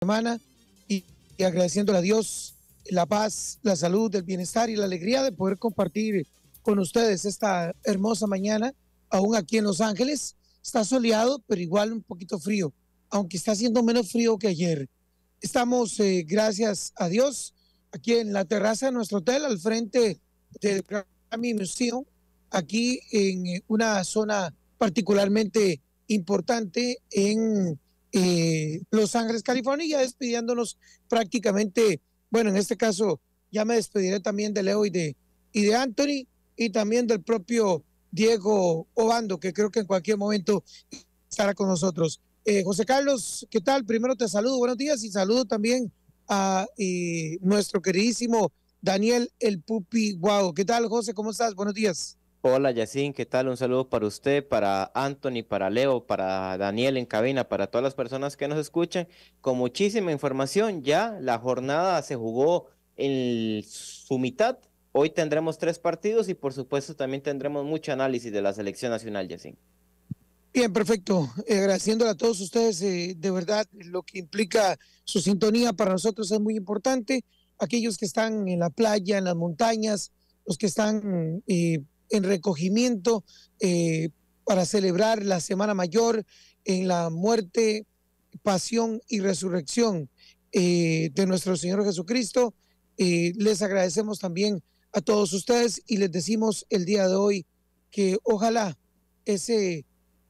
semana y, agradeciéndole a Dios la paz, la salud, el bienestar y la alegría de poder compartir con ustedes esta hermosa mañana, aún aquí en Los Ángeles. Está soleado, pero igual un poquito frío, aunque está haciendo menos frío que ayer. Estamos, eh, gracias a Dios, aquí en la terraza de nuestro hotel, al frente del Grammy Museum, aquí en eh, una zona particularmente importante en eh, Los Ángeles, California, ya despidiéndonos prácticamente, bueno, en este caso ya me despediré también de Leo y de, y de Anthony y también del propio Diego Obando, que creo que en cualquier momento estará con nosotros. Eh, José Carlos, ¿qué tal? Primero te saludo, buenos días y saludo también a eh, nuestro queridísimo Daniel El Pupi Guau. ¿Qué tal, José? ¿Cómo estás? Buenos días. Hola Yacine, ¿qué tal? Un saludo para usted, para Anthony, para Leo, para Daniel en cabina, para todas las personas que nos escuchan, con muchísima información. Ya la jornada se jugó en su mitad. Hoy tendremos tres partidos y por supuesto también tendremos mucho análisis de la selección nacional, Yacine. Bien, perfecto. agradeciéndole a todos ustedes, eh, de verdad, lo que implica su sintonía para nosotros es muy importante. Aquellos que están en la playa, en las montañas, los que están... Eh, en recogimiento eh, para celebrar la Semana Mayor en la muerte, pasión y resurrección eh, de nuestro Señor Jesucristo. Eh, les agradecemos también a todos ustedes y les decimos el día de hoy que ojalá ese,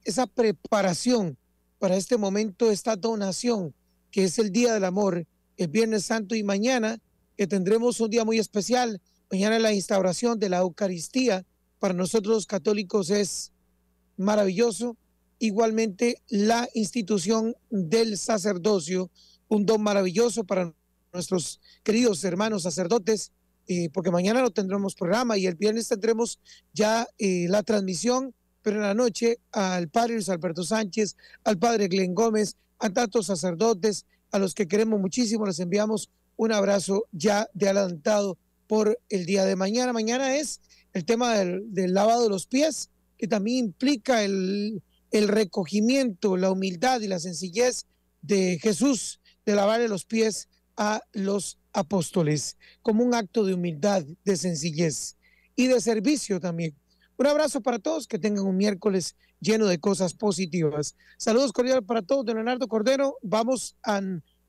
esa preparación para este momento, esta donación, que es el Día del Amor, el Viernes Santo y mañana, que tendremos un día muy especial, mañana la instauración de la Eucaristía para nosotros católicos es maravilloso. Igualmente la institución del sacerdocio, un don maravilloso para nuestros queridos hermanos sacerdotes, eh, porque mañana no tendremos programa y el viernes tendremos ya eh, la transmisión, pero en la noche al padre Luis Alberto Sánchez, al padre Glen Gómez, a tantos sacerdotes, a los que queremos muchísimo, les enviamos un abrazo ya de adelantado por el día de mañana. Mañana es el tema del, lavado de los pies, que también implica el, recogimiento, la humildad y la sencillez de Jesús de lavarle los pies a los apóstoles, como un acto de humildad, de sencillez y de servicio también. Un abrazo para todos, que tengan un miércoles lleno de cosas positivas. Saludos cordiales para todos de Leonardo Cordero. Vamos a,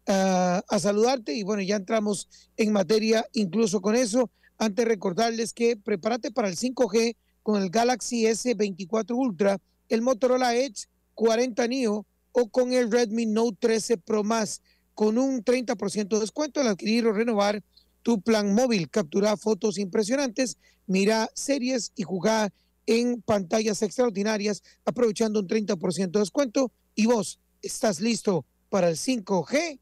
a saludarte y bueno, ya entramos en materia incluso con eso. Antes recordarles que prepárate para el 5G con el Galaxy S24 Ultra, el Motorola Edge 40 Neo o con el Redmi Note 13 Pro Más con un 30% de descuento al adquirir o renovar tu plan móvil. Captura fotos impresionantes, mira series y juega en pantallas extraordinarias aprovechando un 30% de descuento y vos estás listo para el 5G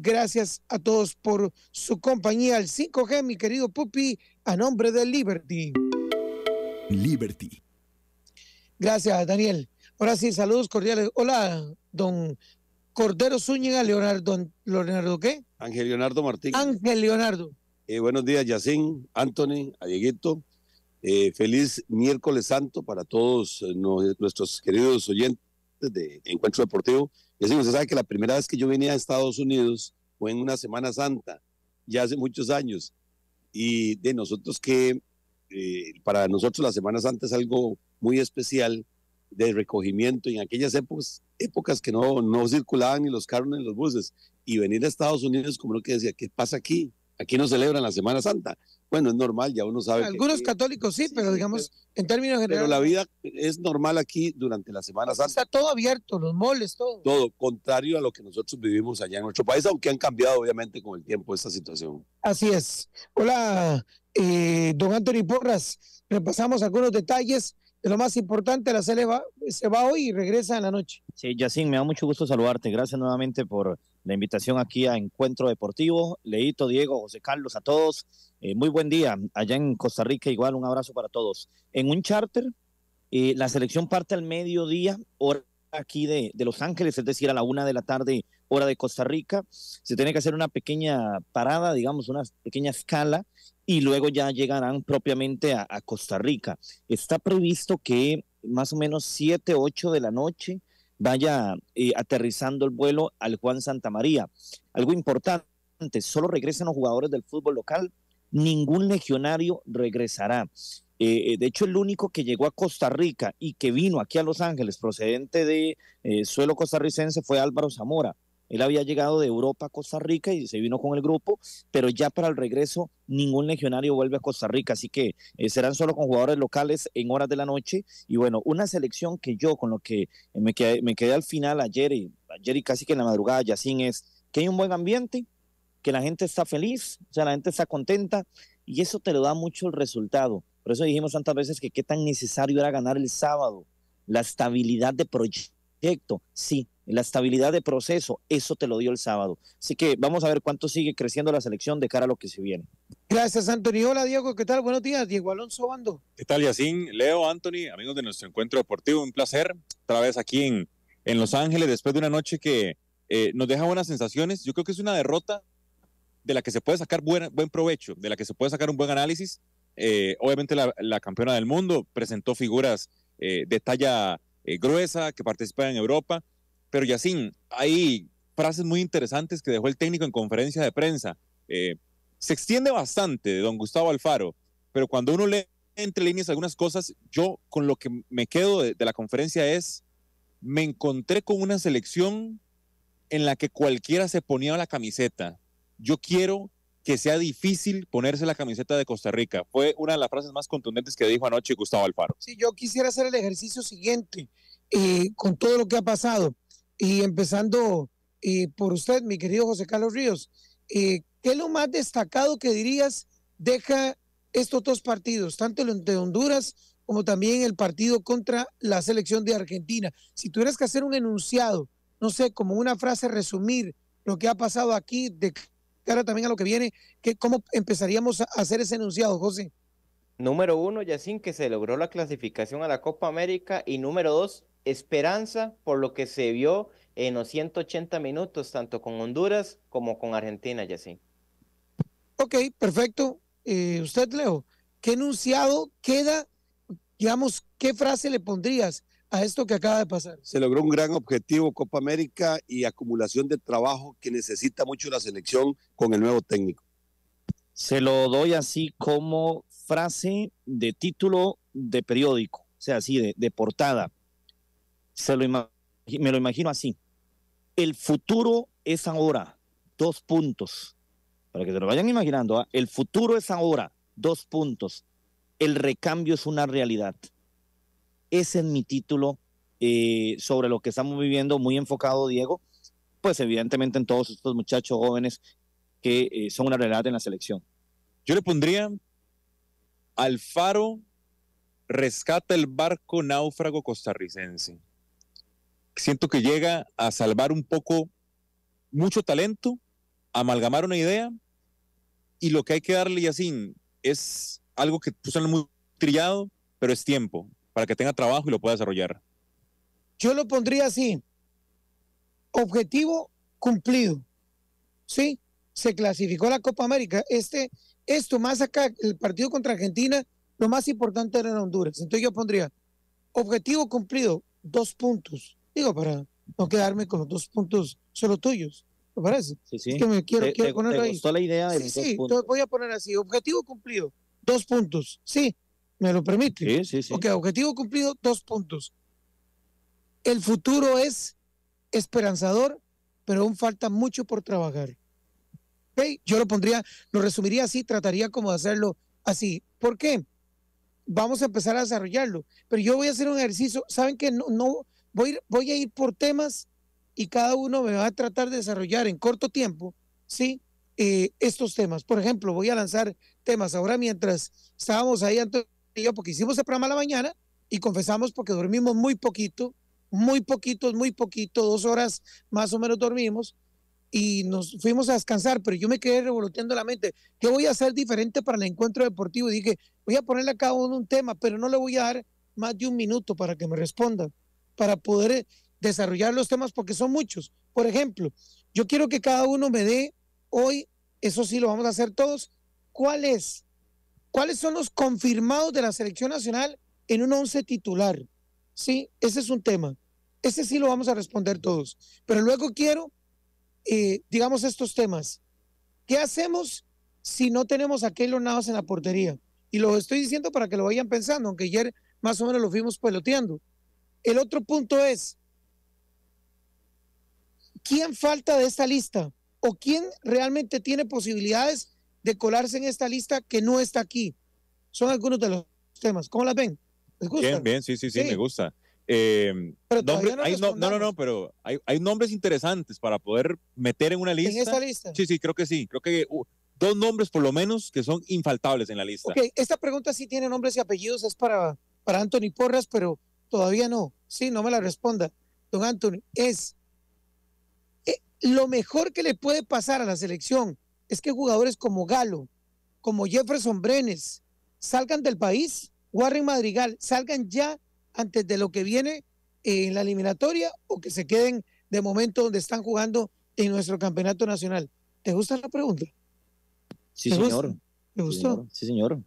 Gracias a todos por su compañía al 5G, mi querido Pupi, a nombre de Liberty. Liberty. Gracias, Daniel. Ahora sí, saludos cordiales. Hola, don Cordero Zúñiga, Leonardo, Leonardo ¿qué? Ángel Leonardo Martínez. Ángel Leonardo. Eh, buenos días, Yacín, Anthony, Dieguito. Eh, feliz miércoles santo para todos eh, nuestros queridos oyentes de Encuentro Deportivo y así, usted sabe que la primera vez que yo venía a Estados Unidos fue en una Semana Santa, ya hace muchos años. Y de nosotros que, eh, para nosotros la Semana Santa es algo muy especial de recogimiento en aquellas épocas, épocas que no, no circulaban ni los carros ni los buses. Y venir a Estados Unidos, como lo que decía, ¿qué pasa aquí? Aquí no celebran la Semana Santa. Bueno, es normal, ya uno sabe. Algunos católicos sí, pero digamos, en términos generales. Pero la vida es normal aquí durante la Semana pues Santa. Está todo abierto, los moles, todo. Todo, contrario a lo que nosotros vivimos allá en nuestro país, aunque han cambiado obviamente con el tiempo esta situación. Así es. Hola, eh, don Anthony Porras, repasamos algunos detalles lo más importante, la sele se va hoy y regresa en la noche. Sí, Yacín, me da mucho gusto saludarte. Gracias nuevamente por la invitación aquí a Encuentro Deportivo. Leito, Diego, José Carlos, a todos. Eh, muy buen día allá en Costa Rica, igual un abrazo para todos. En un charter, y eh, la selección parte al mediodía, hora aquí de, de Los Ángeles, es decir, a la una de la tarde, hora de Costa Rica. Se tiene que hacer una pequeña parada, digamos, una pequeña escala y luego ya llegarán propiamente a, Costa Rica. Está previsto que más o menos 7, 8 de la noche vaya eh, aterrizando el vuelo al Juan Santa María. Algo importante, solo regresan los jugadores del fútbol local, ningún legionario regresará. Eh, eh, de hecho, el único que llegó a Costa Rica y que vino aquí a Los Ángeles procedente de suelo costarricense fue Álvaro Zamora. Él había llegado de Europa a Costa Rica y se vino con el grupo, pero ya para el regreso ningún legionario vuelve a Costa Rica, así que eh, serán solo con jugadores locales en horas de la noche. Y bueno, una selección que yo con lo que me quedé, al final ayer y, ayer casi que en la madrugada, Yacín, es que hay un buen ambiente, que la gente está feliz, o sea, la gente está contenta y eso te lo da mucho el resultado. Por eso dijimos tantas veces que qué tan necesario era ganar el sábado, la estabilidad de proyecto. Sí, la estabilidad de proceso, eso te lo dio el sábado. Así que vamos a ver cuánto sigue creciendo la selección de cara a lo que se viene. Gracias, Anthony. Hola, Diego. ¿Qué tal? Buenos días, Diego Alonso Bando. ¿Qué tal, Yacín? Leo, Anthony, amigos de nuestro encuentro deportivo, un placer. Otra vez aquí en, en Los Ángeles, después de una noche que eh, nos deja buenas sensaciones. Yo creo que es una derrota de la que se puede sacar buen, provecho, de la que se puede sacar un buen análisis. Eh, obviamente la, campeona del mundo presentó figuras eh, de talla gruesa que participan en Europa pero Yacín, hay frases muy interesantes que dejó el técnico en conferencia de prensa. Eh, se extiende bastante de don Gustavo Alfaro, pero cuando uno lee entre líneas algunas cosas, yo con lo que me quedo de, la conferencia es, me encontré con una selección en la que cualquiera se ponía la camiseta. Yo quiero que sea difícil ponerse la camiseta de Costa Rica. Fue una de las frases más contundentes que dijo anoche Gustavo Alfaro. Sí, yo quisiera hacer el ejercicio siguiente eh, con todo lo que ha pasado. Y empezando eh, por usted, mi querido José Carlos Ríos, eh, ¿qué es lo más destacado que dirías deja estos dos partidos, tanto el de Honduras como también el partido contra la selección de Argentina? Si tuvieras que hacer un enunciado, no sé, como una frase, resumir lo que ha pasado aquí de cara también a lo que viene, ¿qué ¿cómo empezaríamos a hacer ese enunciado, José? Número uno, Yacín, que se logró la clasificación a la Copa América. Y número dos, esperanza por lo que se vio en los 180 minutos, tanto con Honduras como con Argentina, así Ok, perfecto. Eh, usted, Leo, ¿qué enunciado queda? Digamos, ¿qué frase le pondrías a esto que acaba de pasar? Se logró un gran objetivo, Copa América y acumulación de trabajo que necesita mucho la selección con el nuevo técnico. Se lo doy así como frase de título de periódico, o sea, así de portada. Se lo me lo imagino así. El futuro es ahora. Dos puntos. Para que se lo vayan imaginando. ¿ah? El futuro es ahora. Dos puntos. El recambio es una realidad. Ese es mi título eh, sobre lo que estamos viviendo, muy enfocado, Diego, pues evidentemente en todos estos muchachos jóvenes que eh, son una realidad en la selección. Yo le pondría Alfaro rescata el barco náufrago costarricense siento que llega a salvar un poco mucho talento, amalgamar una idea y lo que hay que darle y así es algo que suena muy trillado, pero es tiempo para que tenga trabajo y lo pueda desarrollar. Yo lo pondría así. Objetivo cumplido. ¿Sí? Se clasificó la Copa América. Este, esto más acá, el partido contra Argentina, lo más importante era en Honduras. Entonces yo pondría objetivo cumplido, dos puntos. Digo, para no quedarme con los dos puntos solo tuyos, ¿te parece? Sí, sí. Es que me quiero, poner ahí. la idea de sí, sí, voy a poner así, objetivo cumplido, dos puntos, sí, me lo permite. Sí, sí, sí. Ok, objetivo cumplido, dos puntos. El futuro es esperanzador, pero aún falta mucho por trabajar. ¿Okay? Yo lo pondría, lo resumiría así, trataría como de hacerlo así. ¿Por qué? Vamos a empezar a desarrollarlo, pero yo voy a hacer un ejercicio, ¿saben que no, no, Voy, voy a ir por temas y cada uno me va a tratar de desarrollar en corto tiempo, ¿sí? Eh, estos temas. Por ejemplo, voy a lanzar temas. Ahora mientras estábamos ahí, Antonio y yo, porque hicimos el programa a la mañana y confesamos porque dormimos muy poquito, muy poquito, muy poquito, dos horas más o menos dormimos y nos fuimos a descansar, pero yo me quedé revoloteando la mente. ¿Qué voy a hacer diferente para el encuentro deportivo? Y dije, voy a ponerle a cada uno un tema, pero no le voy a dar más de un minuto para que me responda para poder eh, desarrollar los temas porque son muchos. Por ejemplo, yo quiero que cada uno me dé hoy, eso sí lo vamos a hacer todos, cuál cuáles son los confirmados de la selección nacional en un once titular. Sí, ese es un tema. Ese sí lo vamos a responder todos. Pero luego quiero, eh, digamos, estos temas. ¿Qué hacemos si no tenemos a Keylor en la portería? Y lo estoy diciendo para que lo vayan pensando, aunque ayer más o menos lo fuimos peloteando. El otro punto es, ¿quién falta de esta lista? ¿O quién realmente tiene posibilidades de colarse en esta lista que no está aquí? Son algunos de los temas. ¿Cómo las ven? Bien, bien, sí, sí, sí, me gusta. Eh, pero no, no, no, no, pero hay, nombres interesantes para poder meter en una lista. ¿En esta lista? Sí, sí, creo que sí. Creo que uh, dos nombres por lo menos que son infaltables en la lista. Ok, esta pregunta sí tiene nombres y apellidos, es para, para Anthony Porras, pero Todavía no. Sí, no me la responda. Don Anthony, es eh, lo mejor que le puede pasar a la selección es que jugadores como Galo, como Jefferson Brenes, salgan del país, Warren Madrigal, salgan ya antes de lo que viene eh, en la eliminatoria o que se queden de momento donde están jugando en nuestro campeonato nacional. ¿Te gusta la pregunta? Sí, señor. ¿Te gustó? Sí, señor.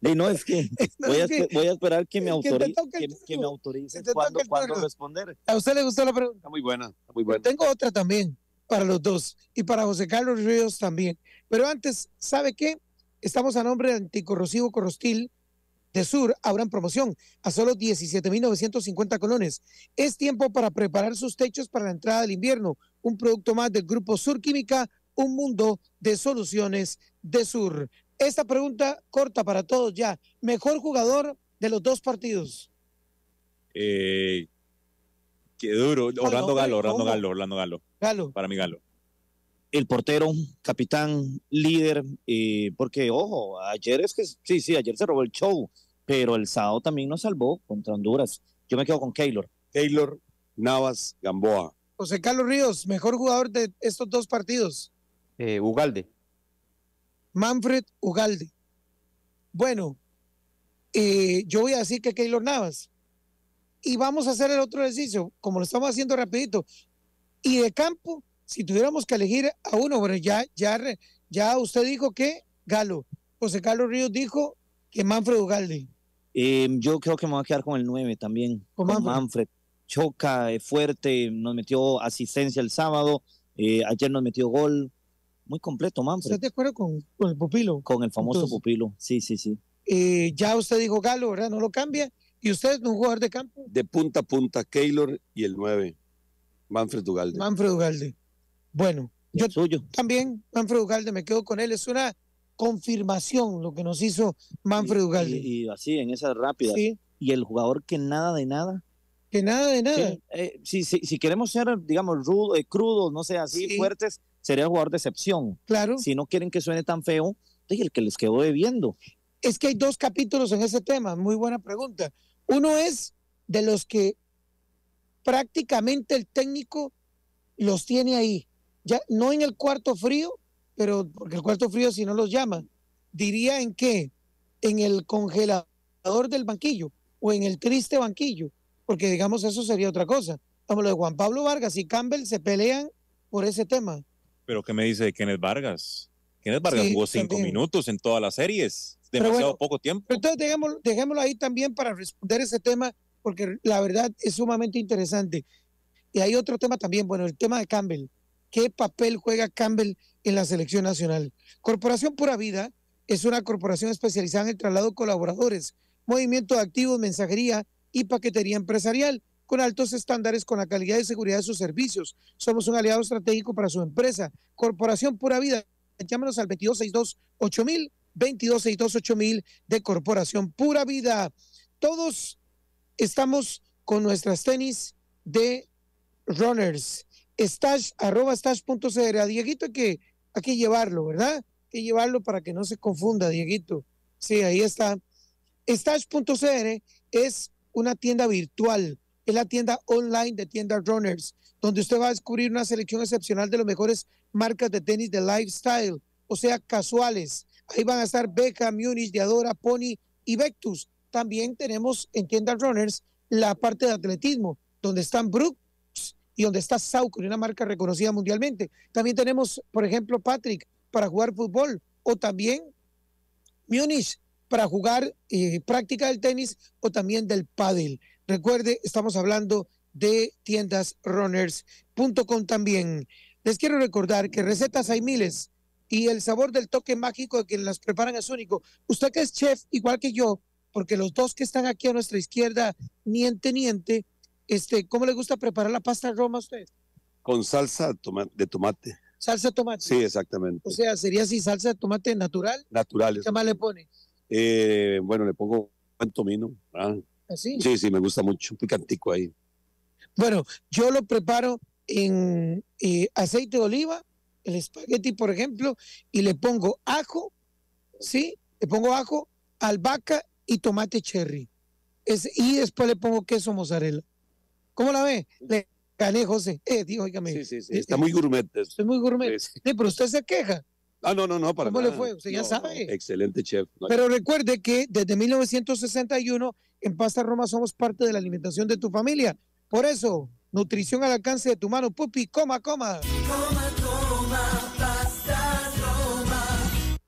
Y no, es que, voy, a, esperar que me, autorice, que, me autorice cuando, responder. ¿A usted le gustó la pregunta? muy buena, muy Tengo otra también para los dos y para José Carlos Ríos también. Pero antes, ¿sabe qué? Estamos a nombre de Anticorrosivo Corrostil de Sur, en promoción a solo 17.950 colones. Es tiempo para preparar sus techos para la entrada del invierno. Un producto más del Grupo Sur Química, un mundo de soluciones de Sur. Esta pregunta corta para todos ya. Mejor jugador de los dos partidos. Eh, qué duro. Orlando Galo, Orlando Galo, Orlando Galo. Galo. Para mí Galo. El portero, capitán, líder, eh, porque ojo, ayer es que sí, sí, ayer se robó el show, pero el sábado también nos salvó contra Honduras. Yo me quedo con Keylor. Keylor, Navas, Gamboa. José Carlos Ríos, mejor jugador de estos dos partidos. Eh, Ugalde. Manfred Ugalde. Bueno, eh, yo voy a decir que Keylor Navas. Y vamos a hacer el otro ejercicio, como lo estamos haciendo rapidito. Y de campo, si tuviéramos que elegir a uno, bueno, ya, ya, ya usted dijo que Galo. José Carlos Ríos dijo que Manfred Ugalde. Em, yo creo que me voy a quedar con el 9 también. Con, Manfred. Choca, es eh, fuerte, nos metió asistencia el sábado, eh, ayer nos metió gol, muy completo, Manfred. usted de acuerda con, el pupilo? Con el famoso pupilo, sí, sí, sí. Eh, ya usted dijo Galo, ¿verdad? No lo cambia. ¿Y usted es un jugador de campo? De punta a punta, Keylor y el 9, Manfred Ugalde. Manfred Ugalde. Bueno, yo también, Manfred Ugalde, me quedo con él. Es una confirmación lo que nos hizo Manfred y, Ugalde. Y, así, en esa rápida Y el jugador que nada de nada. Que nada de nada. Eh, si, queremos ser, digamos, eh, crudos, no sé, así fuertes, sería jugador de excepción. Claro. Si no quieren que suene tan feo, es el que les quedó debiendo. Es que hay dos capítulos en ese tema, muy buena pregunta. Uno es de los que prácticamente el técnico los tiene ahí, ya no en el cuarto frío, pero porque el cuarto frío si no los llama. diría en qué, en el congelador del banquillo o en el triste banquillo, porque digamos eso sería otra cosa. Como lo de Juan Pablo Vargas y Campbell se pelean por ese tema. Pero ¿qué me dice Kenneth Vargas? Kenneth Vargas jugó cinco minutos en todas las series, demasiado poco tiempo. Pero entonces dejémoslo, dejémoslo ahí también para responder ese tema, porque la verdad es sumamente interesante. Y hay otro tema también, bueno, el tema de Campbell. ¿Qué papel juega Campbell en la selección nacional? Corporación Pura Vida es una corporación especializada en el traslado de colaboradores, movimiento de activos, mensajería y paquetería empresarial con altos estándares con la calidad y seguridad de sus servicios. Somos un aliado estratégico para su empresa. Corporación Pura Vida, llámenos al 2262-8000, 2262-8000 de Corporación Pura Vida. Todos estamos con nuestras tenis de runners. Stash, arroba stash.cr. A Dieguito que, hay que llevarlo, ¿verdad? Hay que llevarlo para que no se confunda, Dieguito. Sí, ahí está. Stash.cr es una tienda virtual es la tienda online de Tienda Runners, donde usted va a descubrir una selección excepcional de las mejores marcas de tenis de lifestyle, o sea, casuales. Ahí van a estar Beca, Munich, Diadora, Pony y Vectus. También tenemos en Tienda Runners la parte de atletismo, donde están Brooks y donde está Saucony, una marca reconocida mundialmente. También tenemos, por ejemplo, Patrick para jugar fútbol o también Munich para jugar eh, práctica del tenis o también del pádel. Recuerde, estamos hablando de tiendas runners.com también. Les quiero recordar que recetas hay miles y el sabor del toque mágico de las preparan es único. Usted que es chef, igual que yo, porque los dos que están aquí a nuestra izquierda, niente, niente, este, ¿cómo le gusta preparar la pasta Roma a usted? Con salsa de tomate. ¿Salsa de tomate? Sí, exactamente. O sea, ¿sería así salsa de tomate natural? Natural. ¿Qué más le pone? Eh, bueno, le pongo un tomino, Sí, sí, me gusta mucho, un picantico ahí. Bueno, yo lo preparo en eh, aceite de oliva, el espagueti, por ejemplo, y le pongo ajo, ¿sí? Le pongo ajo, albahaca y tomate cherry. Es, y después le pongo queso mozzarella. ¿Cómo la ve? Le gané, José. Eh, Sí, sí, eh, Está eh, muy gourmet. Es muy gourmet. pero usted se queja. Ah, no, no, no, para ¿Cómo le fue? Usted ya sabe. excelente chef. Pero recuerde que desde 1961 en Pasta Roma somos parte de la alimentación de tu familia. Por eso, nutrición al alcance de tu mano, pupi, coma, coma. Coma, coma, Pasta Roma.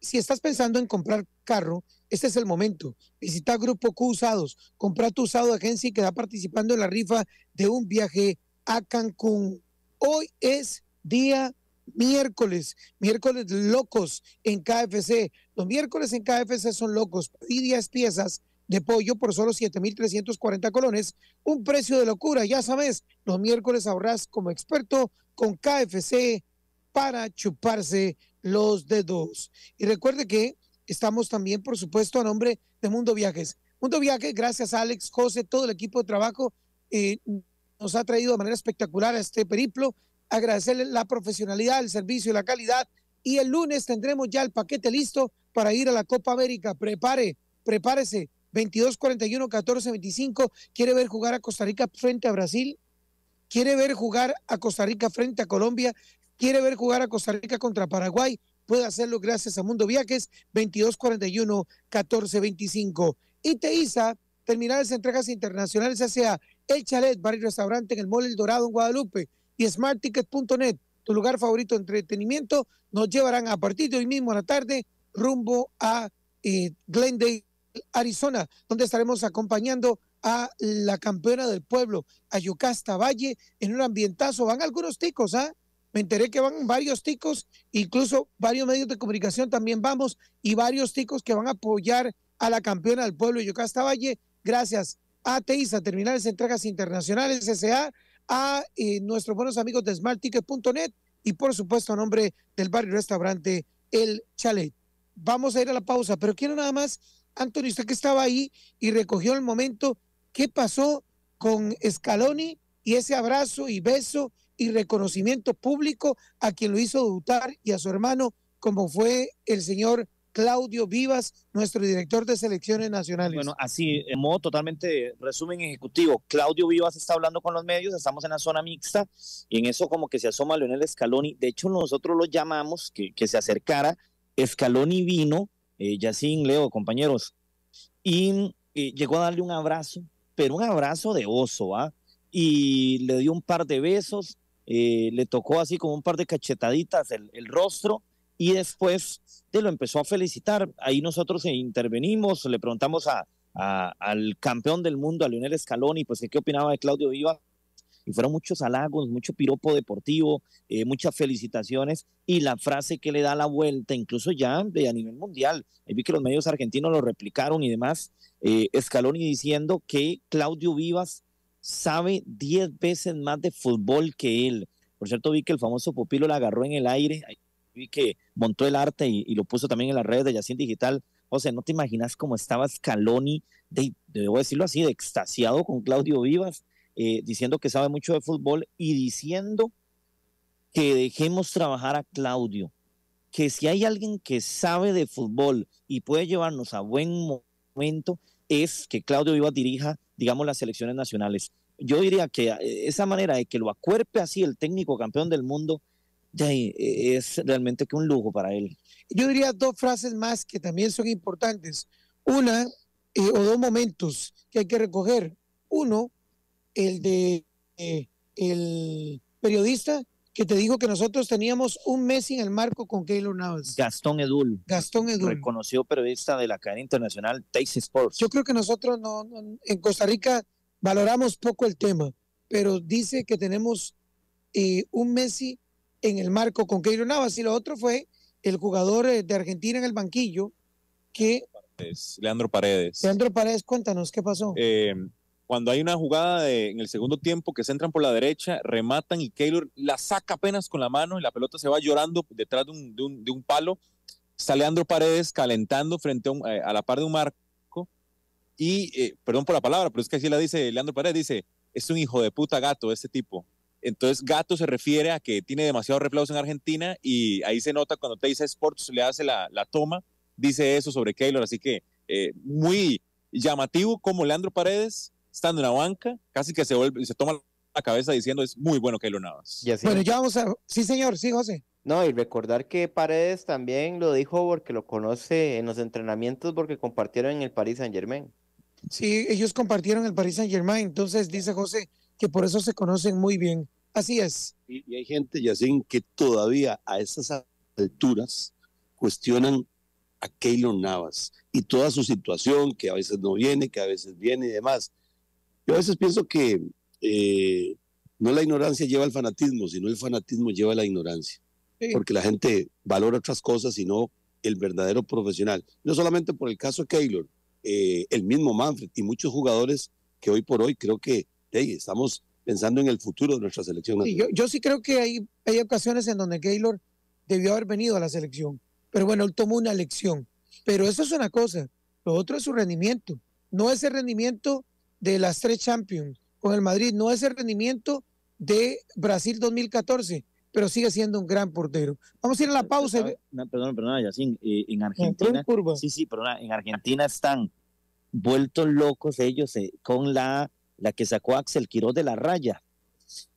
Si estás pensando en comprar carro, este es el momento. Visita Grupo Q Usados, compra tu usado de agencia y queda participando en la rifa de un viaje a Cancún. Hoy es día miércoles, miércoles locos en KFC. Los miércoles en KFC son locos. y 10 piezas de pollo por solo 7.340 colones, un precio de locura. Ya sabes, los miércoles ahorrás como experto con KFC para chuparse los dedos. Y recuerde que estamos también, por supuesto, a nombre de Mundo Viajes. Mundo Viajes, gracias a Alex, José, todo el equipo de trabajo, eh, nos ha traído de manera espectacular a este periplo. Agradecerle la profesionalidad, el servicio y la calidad. Y el lunes tendremos ya el paquete listo para ir a la Copa América. Prepare, prepárese 2241-1425, quiere ver jugar a Costa Rica frente a Brasil? ¿Quiere ver jugar a Costa Rica frente a Colombia? ¿Quiere ver jugar a Costa Rica contra Paraguay? Puede hacerlo gracias a Mundo Viajes 2241-1425. Y Teiza, Terminales de Entregas Internacionales sea El Chalet, Bar y Restaurante en el Mall El Dorado en Guadalupe y smartticket.net, tu lugar favorito de entretenimiento, nos llevarán a partir de hoy mismo a la tarde rumbo a eh, Glendale Arizona, donde estaremos acompañando a la campeona del pueblo, a Yucasta Valle, en un ambientazo. Van algunos ticos, ¿ah? Me enteré que van varios ticos, incluso varios medios de comunicación también vamos, y varios ticos que van a apoyar a la campeona del pueblo, Yucasta Valle, gracias a TEISA, Terminales de Entregas Internacionales, SSA, a eh, nuestros buenos amigos de smartticket.net y por supuesto a nombre del barrio restaurante El Chalet. Vamos a ir a la pausa, pero quiero nada más Antonio, usted que estaba ahí y recogió el momento, ¿qué pasó con Scaloni y ese abrazo y beso y reconocimiento público a quien lo hizo debutar y a su hermano, como fue el señor Claudio Vivas, nuestro director de selecciones nacionales. Bueno, así, en modo totalmente resumen ejecutivo, Claudio Vivas está hablando con los medios, estamos en la zona mixta, y en eso como que se asoma Leonel Scaloni, de hecho nosotros lo llamamos, que, que se acercara, Scaloni vino, eh, Yacín, Leo, compañeros. Y eh, llegó a darle un abrazo, pero un abrazo de oso, ¿ah? Y le dio un par de besos, eh, le tocó así como un par de cachetaditas el, rostro y después te lo empezó a felicitar. Ahí nosotros intervenimos, le preguntamos a, al campeón del mundo, a Lionel Scaloni, pues qué opinaba de Claudio Viva, y fueron muchos halagos, mucho piropo deportivo, eh, muchas felicitaciones y la frase que le da la vuelta, incluso ya a nivel mundial, vi que los medios argentinos lo replicaron y demás, eh, Scaloni diciendo que Claudio Vivas sabe 10 veces más de fútbol que él. Por cierto, vi que el famoso Pupilo la agarró en el aire, vi que montó el arte y, lo puso también en las redes de Yacine Digital. O sea, no te imaginas cómo estaba Scaloni, de, debo decirlo así, de extasiado con Claudio Vivas eh, diciendo que sabe mucho de fútbol y diciendo que dejemos trabajar a Claudio, que si hay alguien que sabe de fútbol y puede llevarnos a buen momento, es que Claudio Vivas dirija, digamos, las selecciones nacionales. Yo diría que eh, esa manera de que lo acuerpe así el técnico campeón del mundo, eh, es realmente que un lujo para él. Yo diría dos frases más que también son importantes. Una o dos momentos que hay que recoger. Uno, el de eh, el periodista que te dijo que nosotros teníamos un Messi en el marco con Keylor Navas. Gastón Edul. Gastón Edul. Reconocido periodista de la cadena internacional Sports. Yo creo que nosotros no, en Costa Rica valoramos poco el tema, pero dice que tenemos eh, un Messi en el marco con Keylor Navas. Y lo otro fue el jugador eh, de Argentina en el banquillo que... Leandro Paredes. Leandro Paredes, cuéntanos qué pasó. Eh, cuando hay una jugada en el segundo tiempo que se entran por la derecha, rematan y Keylor la saca apenas con la mano y la pelota se va llorando detrás de un, de un, palo. Está Leandro Paredes calentando frente eh, a, la par de un marco y, eh, perdón por la palabra, pero es que así la dice Leandro Paredes, dice, es un hijo de puta gato este tipo. Entonces, gato se refiere a que tiene demasiados reflejos en Argentina y ahí se nota cuando te dice Sports, le hace la, la toma, dice eso sobre Keylor. Así que eh, muy llamativo como Leandro Paredes estando en la banca, casi que se vuelve, se toma la cabeza diciendo es muy bueno Keylor Navas. bueno, ya vamos a. Sí, señor, sí, José. No, y recordar que Paredes también lo dijo porque lo conoce en los entrenamientos porque compartieron en el Paris Saint Germain. Sí, ellos compartieron el Paris Saint Germain, entonces dice José que por eso se conocen muy bien. Así es. Y, hay gente, Yacín, que todavía a esas alturas cuestionan a Keylor Navas y toda su situación, que a veces no viene, que a veces viene y demás. Yo a veces pienso que eh, no la ignorancia lleva al fanatismo, sino el fanatismo lleva a la ignorancia. Porque la gente valora otras cosas y no el verdadero profesional. No solamente por el caso Keylor, eh, el mismo Manfred y muchos jugadores que hoy por hoy creo que estamos pensando en el futuro de nuestra selección. yo, yo, sí creo que hay, hay ocasiones en donde Keylor debió haber venido a la selección. Pero bueno, él tomó una lección. Pero eso es una cosa. Lo otro es su rendimiento. No ese rendimiento de las tres Champions con el Madrid no es el rendimiento de Brasil 2014, pero sigue siendo un gran portero. Vamos a ir a la pausa. perdón, perdón, eh, en Argentina. Sí, sí, ah, en Argentina están vueltos locos ellos eh, con la, la que sacó Axel Quiroz de la raya.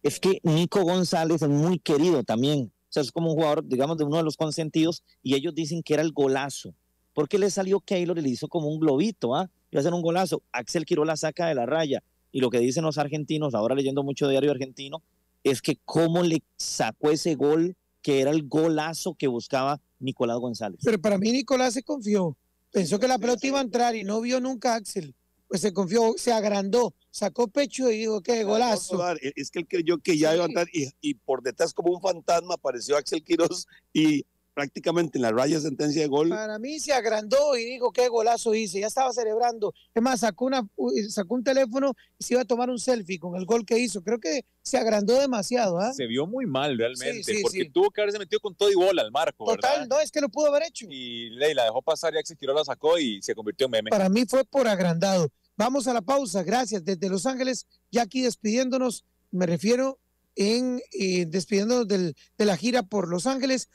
Es que Nico González es muy querido también. O sea, es como un jugador, digamos, de uno de los consentidos y ellos dicen que era el golazo ¿Por qué le salió Keylor y le hizo como un globito, ¿ah? Iba a hacer un golazo. Axel la saca de la raya. Y lo que dicen los argentinos, ahora leyendo mucho diario argentino, es que cómo le sacó ese gol, que era el golazo que buscaba Nicolás González. Pero para mí Nicolás se confió. Pensó que la pelota iba a entrar y no vio nunca a Axel. Pues se confió, se agrandó, sacó pecho y dijo, qué golazo. Es que él creyó que ya iba a entrar y, y por detrás como un fantasma apareció Axel Quiroz y prácticamente en la raya sentencia de gol. Para mí se agrandó y digo, qué golazo hice, ya estaba celebrando. Es más, sacó, una, eh, sacó un teléfono y se iba a tomar un selfie con el gol que hizo. Creo que se agrandó demasiado. ¿ah? Se vio muy mal realmente, porque tuvo que haberse metido con todo y bola al marco. Total, no, es que lo pudo haber hecho. Y ley la dejó pasar, ya que se tiró, la sacó y se convirtió en meme. Para mí fue por agrandado. Vamos a la pausa, gracias. Desde Los Ángeles, ya aquí despidiéndonos, me refiero en eh, despidiéndonos del, de la gira por Los Ángeles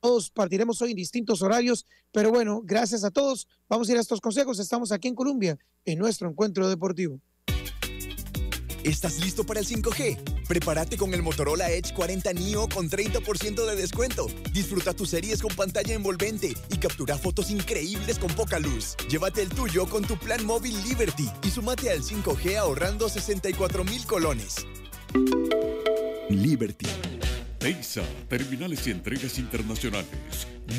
todos partiremos hoy en distintos horarios, pero bueno, gracias a todos. Vamos a ir a estos consejos. Estamos aquí en Colombia en nuestro encuentro deportivo. ¿Estás listo para el 5G? Prepárate con el Motorola Edge 40 Neo con 30% de descuento. Disfruta tus series con pantalla envolvente y captura fotos increíbles con poca luz. Llévate el tuyo con tu plan móvil Liberty y sumate al 5G ahorrando 64 mil colones. Liberty Teisa, terminales y entregas internacionales.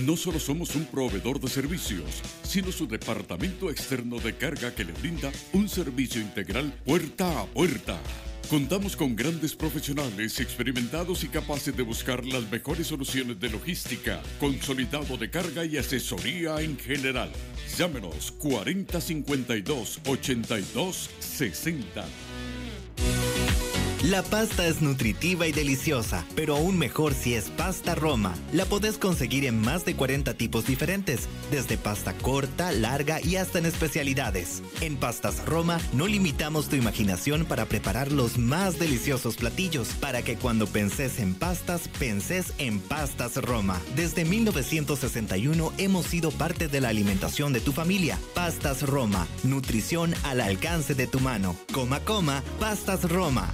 No solo somos un proveedor de servicios, sino su departamento externo de carga que le brinda un servicio integral puerta a puerta. Contamos con grandes profesionales experimentados y capaces de buscar las mejores soluciones de logística, consolidado de carga y asesoría en general. Llámenos 4052 8260 la pasta es nutritiva y deliciosa, pero aún mejor si es pasta Roma. La podés conseguir en más de 40 tipos diferentes, desde pasta corta, larga y hasta en especialidades. En Pastas Roma no limitamos tu imaginación para preparar los más deliciosos platillos, para que cuando pensés en pastas, pensés en Pastas Roma. Desde 1961 hemos sido parte de la alimentación de tu familia. Pastas Roma, nutrición al alcance de tu mano. Coma, coma, Pastas Roma.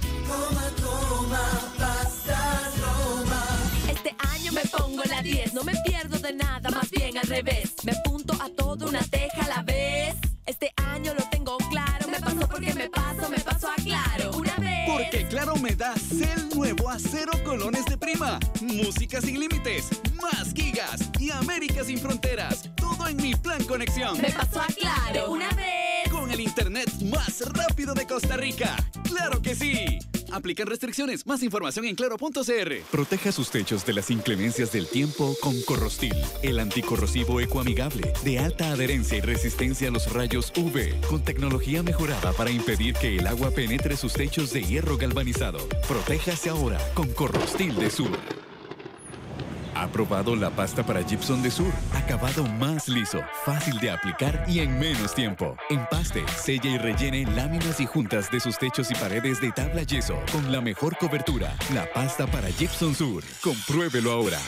Este año me pongo la 10, no me pierdo de nada, más bien al revés. Me apunto a todo una teja a la vez. Este año lo tengo claro, me paso porque me paso, me paso a claro. Una vez. Porque claro me da el nuevo a cero colones de prima. Música sin límites, más gigas y América sin fronteras. Todo en mi plan conexión. Me paso a claro. Una vez. Con el internet más rápido de Costa Rica. ¡Claro que sí! Aplican restricciones. Más información en claro.cr. Proteja sus techos de las inclemencias del tiempo con Corrostil, el anticorrosivo ecoamigable de alta adherencia y resistencia a los rayos UV, con tecnología mejorada para impedir que el agua penetre sus techos de hierro galvanizado. Protéjase ahora con Corrostil de Sur. ¿Ha probado la pasta para gypsum de Sur? Acabado más liso, fácil de aplicar y en menos tiempo. Empaste, sella y rellene láminas y juntas de sus techos y paredes de tabla yeso con la mejor cobertura. La pasta para gypsum Sur. Compruébelo ahora.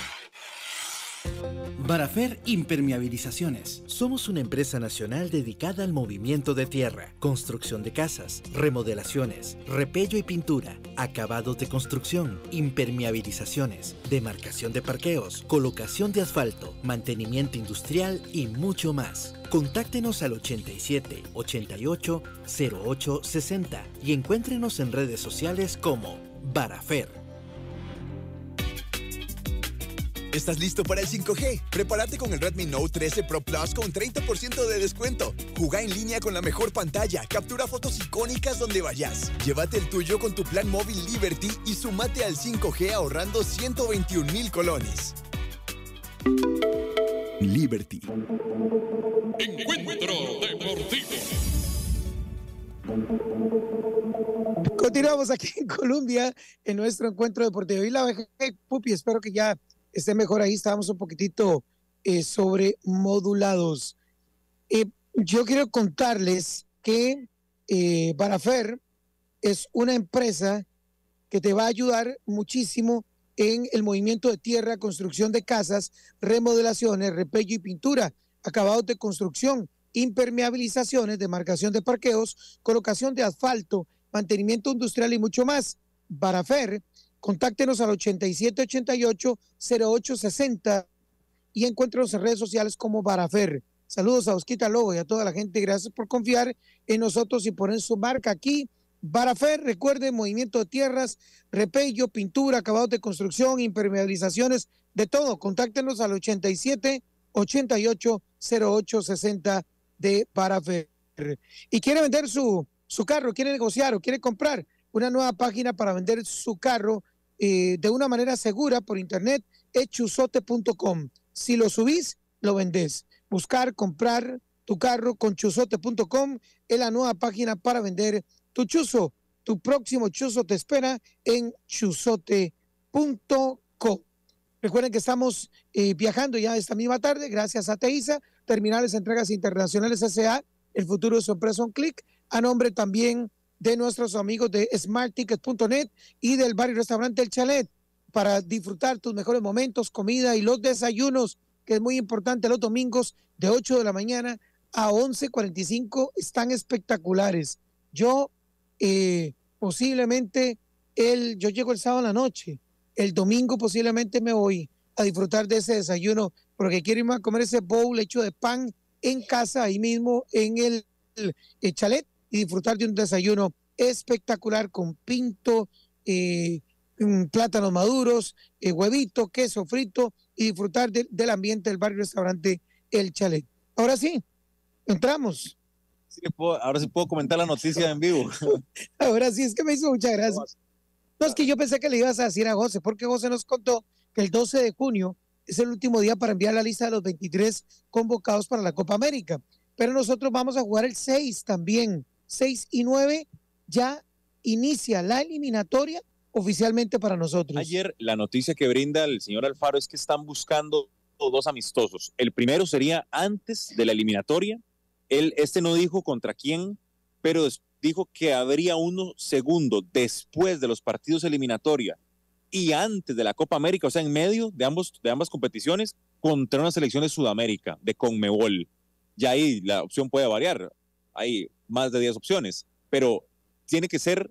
Barafer Impermeabilizaciones. Somos una empresa nacional dedicada al movimiento de tierra, construcción de casas, remodelaciones, repello y pintura, acabados de construcción, impermeabilizaciones, demarcación de parqueos, colocación de asfalto, mantenimiento industrial y mucho más. Contáctenos al 87 88 08 60 y encuéntrenos en redes sociales como Barafer. ¿Estás listo para el 5G? Prepárate con el Redmi Note 13 Pro Plus con 30% de descuento. Juga en línea con la mejor pantalla, captura fotos icónicas donde vayas. Llévate el tuyo con tu plan móvil Liberty y sumate al 5G ahorrando 121 mil colones. Liberty. Encuentro deportivo. Continuamos aquí en Colombia en nuestro encuentro deportivo. Y la BG, Pupi, espero que ya esté mejor ahí. Estábamos un poquitito eh, sobre modulados. Eh, yo quiero contarles que eh, Barafer es una empresa que te va a ayudar muchísimo en el movimiento de tierra, construcción de casas, remodelaciones, repello y pintura, acabados de construcción, impermeabilizaciones, demarcación de parqueos, colocación de asfalto, mantenimiento industrial y mucho más. Barafer Contáctenos al 8788-0860 y encuéntrenos en redes sociales como Barafer. Saludos a Osquita Lobo y a toda la gente. Gracias por confiar en nosotros y poner su marca aquí. Barafer, recuerde, movimiento de tierras, repello, pintura, acabados de construcción, impermeabilizaciones, de todo. Contáctenos al 87 88 08 60 de Barafer. Y quiere vender su, su carro, quiere negociar o quiere comprar una nueva página para vender su carro eh, de una manera segura por internet, chuzote.com. Si lo subís, lo vendés. Buscar, comprar tu carro con chuzote.com es la nueva página para vender tu chuzo. Tu próximo chuzo te espera en chuzote.com. Recuerden que estamos eh, viajando ya esta misma tarde gracias a Teisa, Terminales Entregas Internacionales SA, el futuro de Sorpresa un clic, a nombre también de nuestros amigos de SmartTicket.net y del barrio y restaurante El Chalet para disfrutar tus mejores momentos, comida y los desayunos, que es muy importante los domingos de 8 de la mañana a 11.45 están espectaculares. Yo eh, posiblemente, el, yo llego el sábado en la noche, el domingo posiblemente me voy a disfrutar de ese desayuno porque quiero irme a comer ese bowl hecho de pan en casa, ahí mismo en el chalet y disfrutar de un desayuno espectacular con pinto, eh, plátanos maduros, eh, huevito queso frito y disfrutar del ambiente del barrio restaurante El Chalet. Ahora sí, entramos. ahora sí puedo comentar la noticia en vivo. ahora sí, es que me hizo muchas gracias. No, es que yo pensé que le ibas a decir a José, porque José nos contó que el 12 de junio es el último día para enviar la lista de los 23 convocados para la Copa América. Pero nosotros vamos a jugar el 6 también 6 y 9 ya inicia la eliminatoria oficialmente para nosotros. Ayer la noticia que brinda el señor Alfaro es que están buscando dos amistosos. El primero sería antes de la eliminatoria. Él, este no dijo contra quién, pero dijo que habría uno segundo después de los partidos eliminatoria y antes de la Copa América, o sea, en medio de, ambos, de ambas competiciones, contra una selección de Sudamérica, de Conmebol. Y ahí la opción puede variar. ahí más de 10 opciones, pero tiene que ser,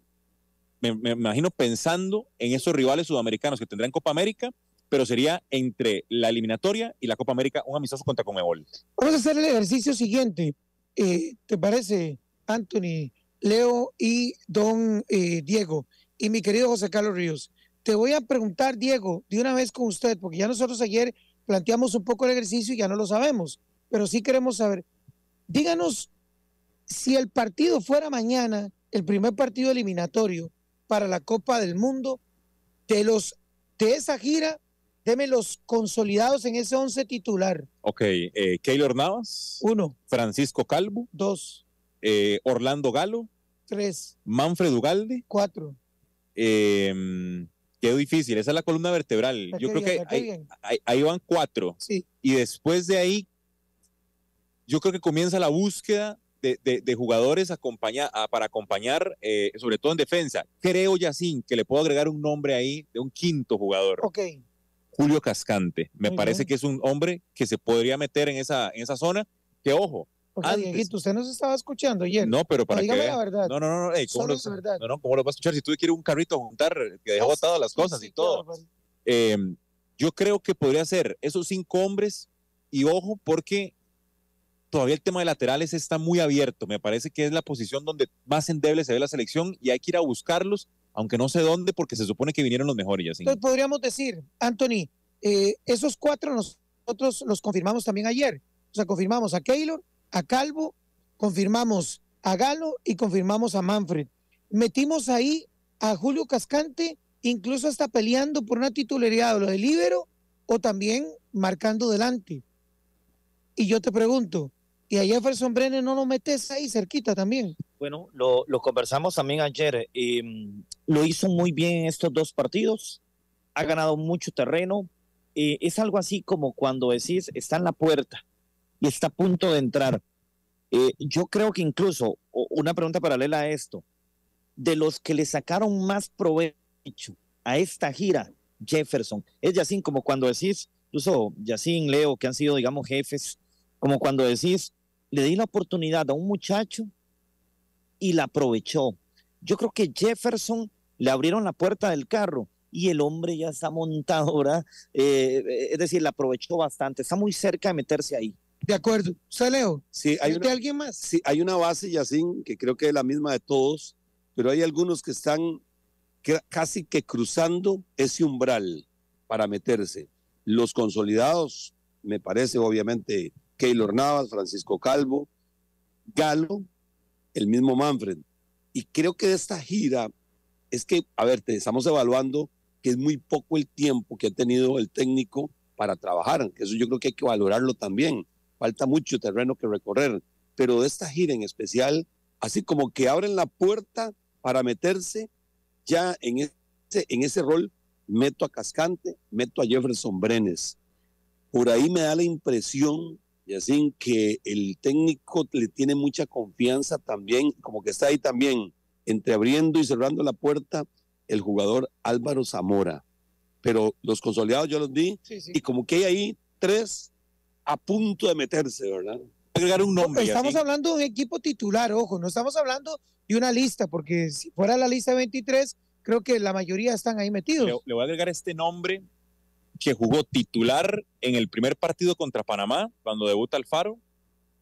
me, imagino, pensando en esos rivales sudamericanos que tendrán Copa América, pero sería entre la eliminatoria y la Copa América un amistoso contra Comebol. Vamos a hacer el ejercicio siguiente. Eh, ¿Te parece, Anthony, Leo y don eh, Diego y mi querido José Carlos Ríos? Te voy a preguntar, Diego, de una vez con usted, porque ya nosotros ayer planteamos un poco el ejercicio y ya no lo sabemos, pero sí queremos saber. Díganos si el partido fuera mañana, el primer partido eliminatorio para la Copa del Mundo, de los de esa gira, deme los consolidados en ese once titular. Ok, eh, Keylor Navas. Uno. Francisco Calvo. Dos. Eh, Orlando Galo. Tres. Manfred Ugalde. Cuatro. Em, quedó qué difícil, esa es la columna vertebral. Yo creo que ahí, van cuatro. Sí. Y después de ahí, yo creo que comienza la búsqueda de, jugadores ah, para acompañar, eh, sobre todo en defensa. Creo, Yacín, que le puedo agregar un nombre ahí de un quinto jugador. Ok. Julio Cascante. Me parece que es un hombre que se podría meter en esa, en esa zona. Que ojo, porque Antes. usted nos estaba escuchando ayer. No, pero para Dígame la verdad. No, no, no, no. ¿cómo, lo, ¿cómo lo vas a escuchar? Si tú quieres un carrito juntar, que deja botadas las cosas y todo. Em, yo creo que podría ser esos cinco hombres y ojo porque todavía el tema de laterales está muy abierto. Me parece que es la posición donde más endeble se ve la selección y hay que ir a buscarlos, aunque no sé dónde, porque se supone que vinieron los mejores. Entonces podríamos decir, Anthony, eh, esos cuatro nosotros los confirmamos también ayer. O sea, confirmamos a Keylor, a Calvo, confirmamos a Galo y confirmamos a Manfred. Metimos ahí a Julio Cascante, incluso hasta peleando por una titularidad o lo del Ibero o también marcando delante. Y yo te pregunto, y a Jefferson Brenner no lo metes ahí cerquita también. Bueno, lo, conversamos también ayer. Em, lo hizo muy bien estos dos partidos. Ha ganado mucho terreno. Eh, es algo así como cuando decís está en la puerta y está a punto de entrar. Eh, yo creo que incluso, una pregunta paralela a esto, de los que le sacaron más provecho a esta gira, Jefferson, es así como cuando decís, incluso Yacín, Leo, que han sido, digamos, jefes, como cuando decís, le di la oportunidad a un muchacho y la aprovechó. Yo creo que Jefferson le abrieron la puerta del carro y el hombre ya está montado, ¿verdad? Eh, es decir, la aprovechó bastante, está muy cerca de meterse ahí. De acuerdo. saleo Leo? hay alguien más? Sí, hay una base, Yacín, que creo que es la misma de todos, pero hay algunos que están casi que cruzando ese umbral para meterse. Los consolidados, me parece obviamente Keylor Navas, Francisco Calvo, Galo, el mismo Manfred. Y creo que de esta gira es que, a ver, te estamos evaluando que es muy poco el tiempo que ha tenido el técnico para trabajar. Eso yo creo que hay que valorarlo también. Falta mucho terreno que recorrer. Pero de esta gira en especial, así como que abren la puerta para meterse ya en ese, en ese rol, meto a Cascante, meto a Jefferson Brenes. Por ahí me da la impresión y así que el técnico le tiene mucha confianza también, como que está ahí también, entre abriendo y cerrando la puerta, el jugador Álvaro Zamora. Pero los consolidados yo los vi, y como que hay ahí tres a punto de meterse, ¿verdad? Agregar un nombre. estamos hablando de un equipo titular, ojo, no estamos hablando de una lista, porque si fuera la lista 23, creo que la mayoría están ahí metidos. le voy a agregar este nombre que jugó titular en el primer partido contra Panamá, cuando debuta Alfaro,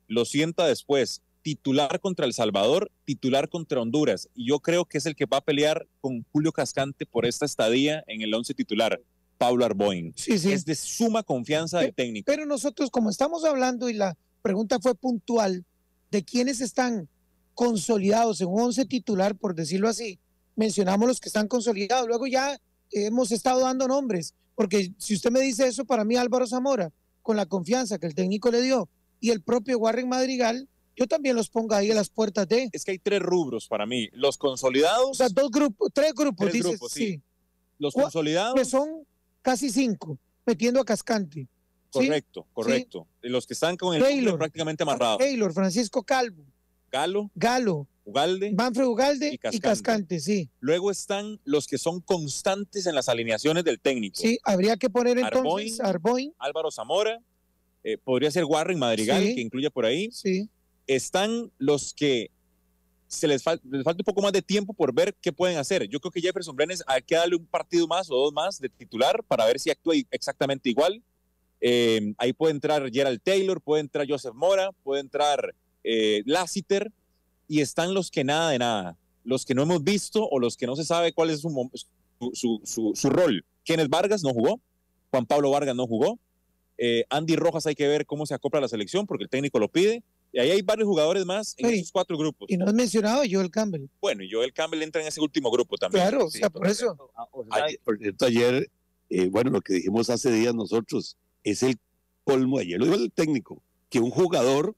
lo sienta después titular contra El Salvador, titular contra Honduras. Y yo creo que es el que va a pelear con Julio Cascante por esta estadía en el once titular, Pablo Arboin. Sí, sí. Es de suma confianza de técnico. Pero nosotros, como estamos hablando y la pregunta fue puntual, de quiénes están consolidados en un once titular, por decirlo así, mencionamos los que están consolidados. Luego ya hemos estado dando nombres. Porque si usted me dice eso, para mí Álvaro Zamora, con la confianza que el técnico le dio y el propio Warren Madrigal, yo también los pongo ahí a las puertas de... Es que hay tres rubros para mí. Los consolidados... O sea, dos grupos, tres grupos, dices, sí. Los consolidados... Que son casi cinco, metiendo a Cascante. Correcto, correcto. Y Los que están con el prácticamente amarrado. Taylor, Francisco Calvo. Galo. Galo. Ugalde. Manfred Ugalde y Cascante. sí. Luego están los que son constantes en las alineaciones del técnico. Sí, habría que poner entonces Arboin. Álvaro Zamora, eh, podría ser Warren Madrigal, que incluye por ahí. Sí. Están los que se les, falta un poco más de tiempo por ver qué pueden hacer. Yo creo que Jefferson Brenes hay que darle un partido más o dos más de titular para ver si actúa exactamente igual. Eh, ahí puede entrar Gerald Taylor, puede entrar Joseph Mora, puede entrar eh, Lassiter y están los que nada de nada, los que no hemos visto o los que no se sabe cuál es su, su, su, su rol. Kenneth Vargas no jugó, Juan Pablo Vargas no jugó, eh, Andy Rojas hay que ver cómo se acopla la selección porque el técnico lo pide. Y ahí hay varios jugadores más en esos cuatro grupos. Y no has mencionado a Joel Campbell. Bueno, y Joel Campbell entra en ese último grupo también. Claro, o sea, por eso. Ah, por cierto, ayer, eh, bueno, lo que dijimos hace días nosotros es el colmo. Ayer lo dijo el técnico, que un jugador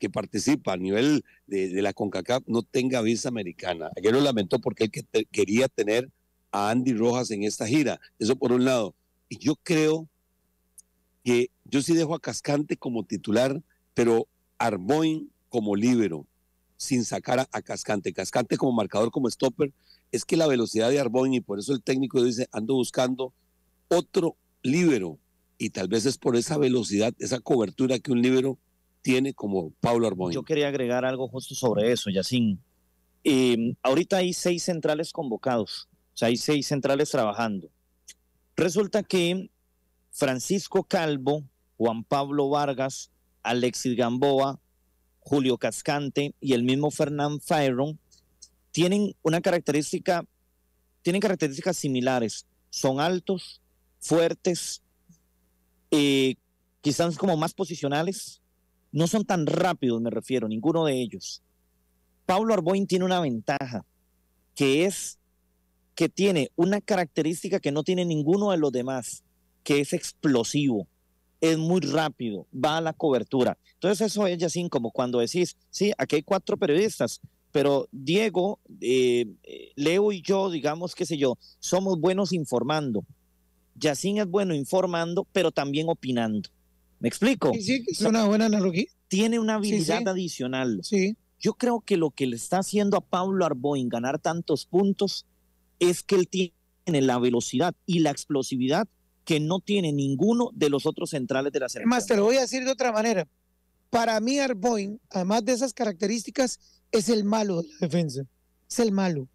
que participa a nivel de, la CONCACAF no tenga visa americana. Ayer lo lamentó porque él quería tener a Andy Rojas en esta gira. Eso por un lado. Y yo creo que yo sí dejo a Cascante como titular, pero Arboin como líbero, sin sacar a, a Cascante. Cascante como marcador, como stopper. Es que la velocidad de Arboin, y por eso el técnico dice, ando buscando otro líbero. Y tal vez es por esa velocidad, esa cobertura que un líbero tiene como Pablo Arboin. Yo quería agregar algo justo sobre eso, Yacín. Em, ahorita hay seis centrales convocados, o sea, hay seis centrales trabajando. Resulta que Francisco Calvo, Juan Pablo Vargas, Alexis Gamboa, Julio Cascante y el mismo Fernán Fairon tienen una característica, tienen características similares. Son altos, fuertes, eh, quizás como más posicionales, no son tan rápidos, me refiero, ninguno de ellos. Pablo Arboin tiene una ventaja, que es que tiene una característica que no tiene ninguno de los demás, que es explosivo, es muy rápido, va a la cobertura. Entonces eso es, Yacín, como cuando decís, sí, aquí hay cuatro periodistas, pero Diego, eh, eh, Leo y yo, digamos, qué sé yo, somos buenos informando. Yacín es bueno informando, pero también opinando. ¿Me explico? Sí, sí, es una buena analogía. Tiene una habilidad adicional. Sí. Yo creo que lo que le está haciendo a Pablo Arboin ganar tantos puntos es que él tiene la velocidad y la explosividad que no tiene ninguno de los otros centrales de la selección. Más te lo voy a decir de otra manera. Para mí Arboin, además de esas características, es el malo de la defensa. Es el malo.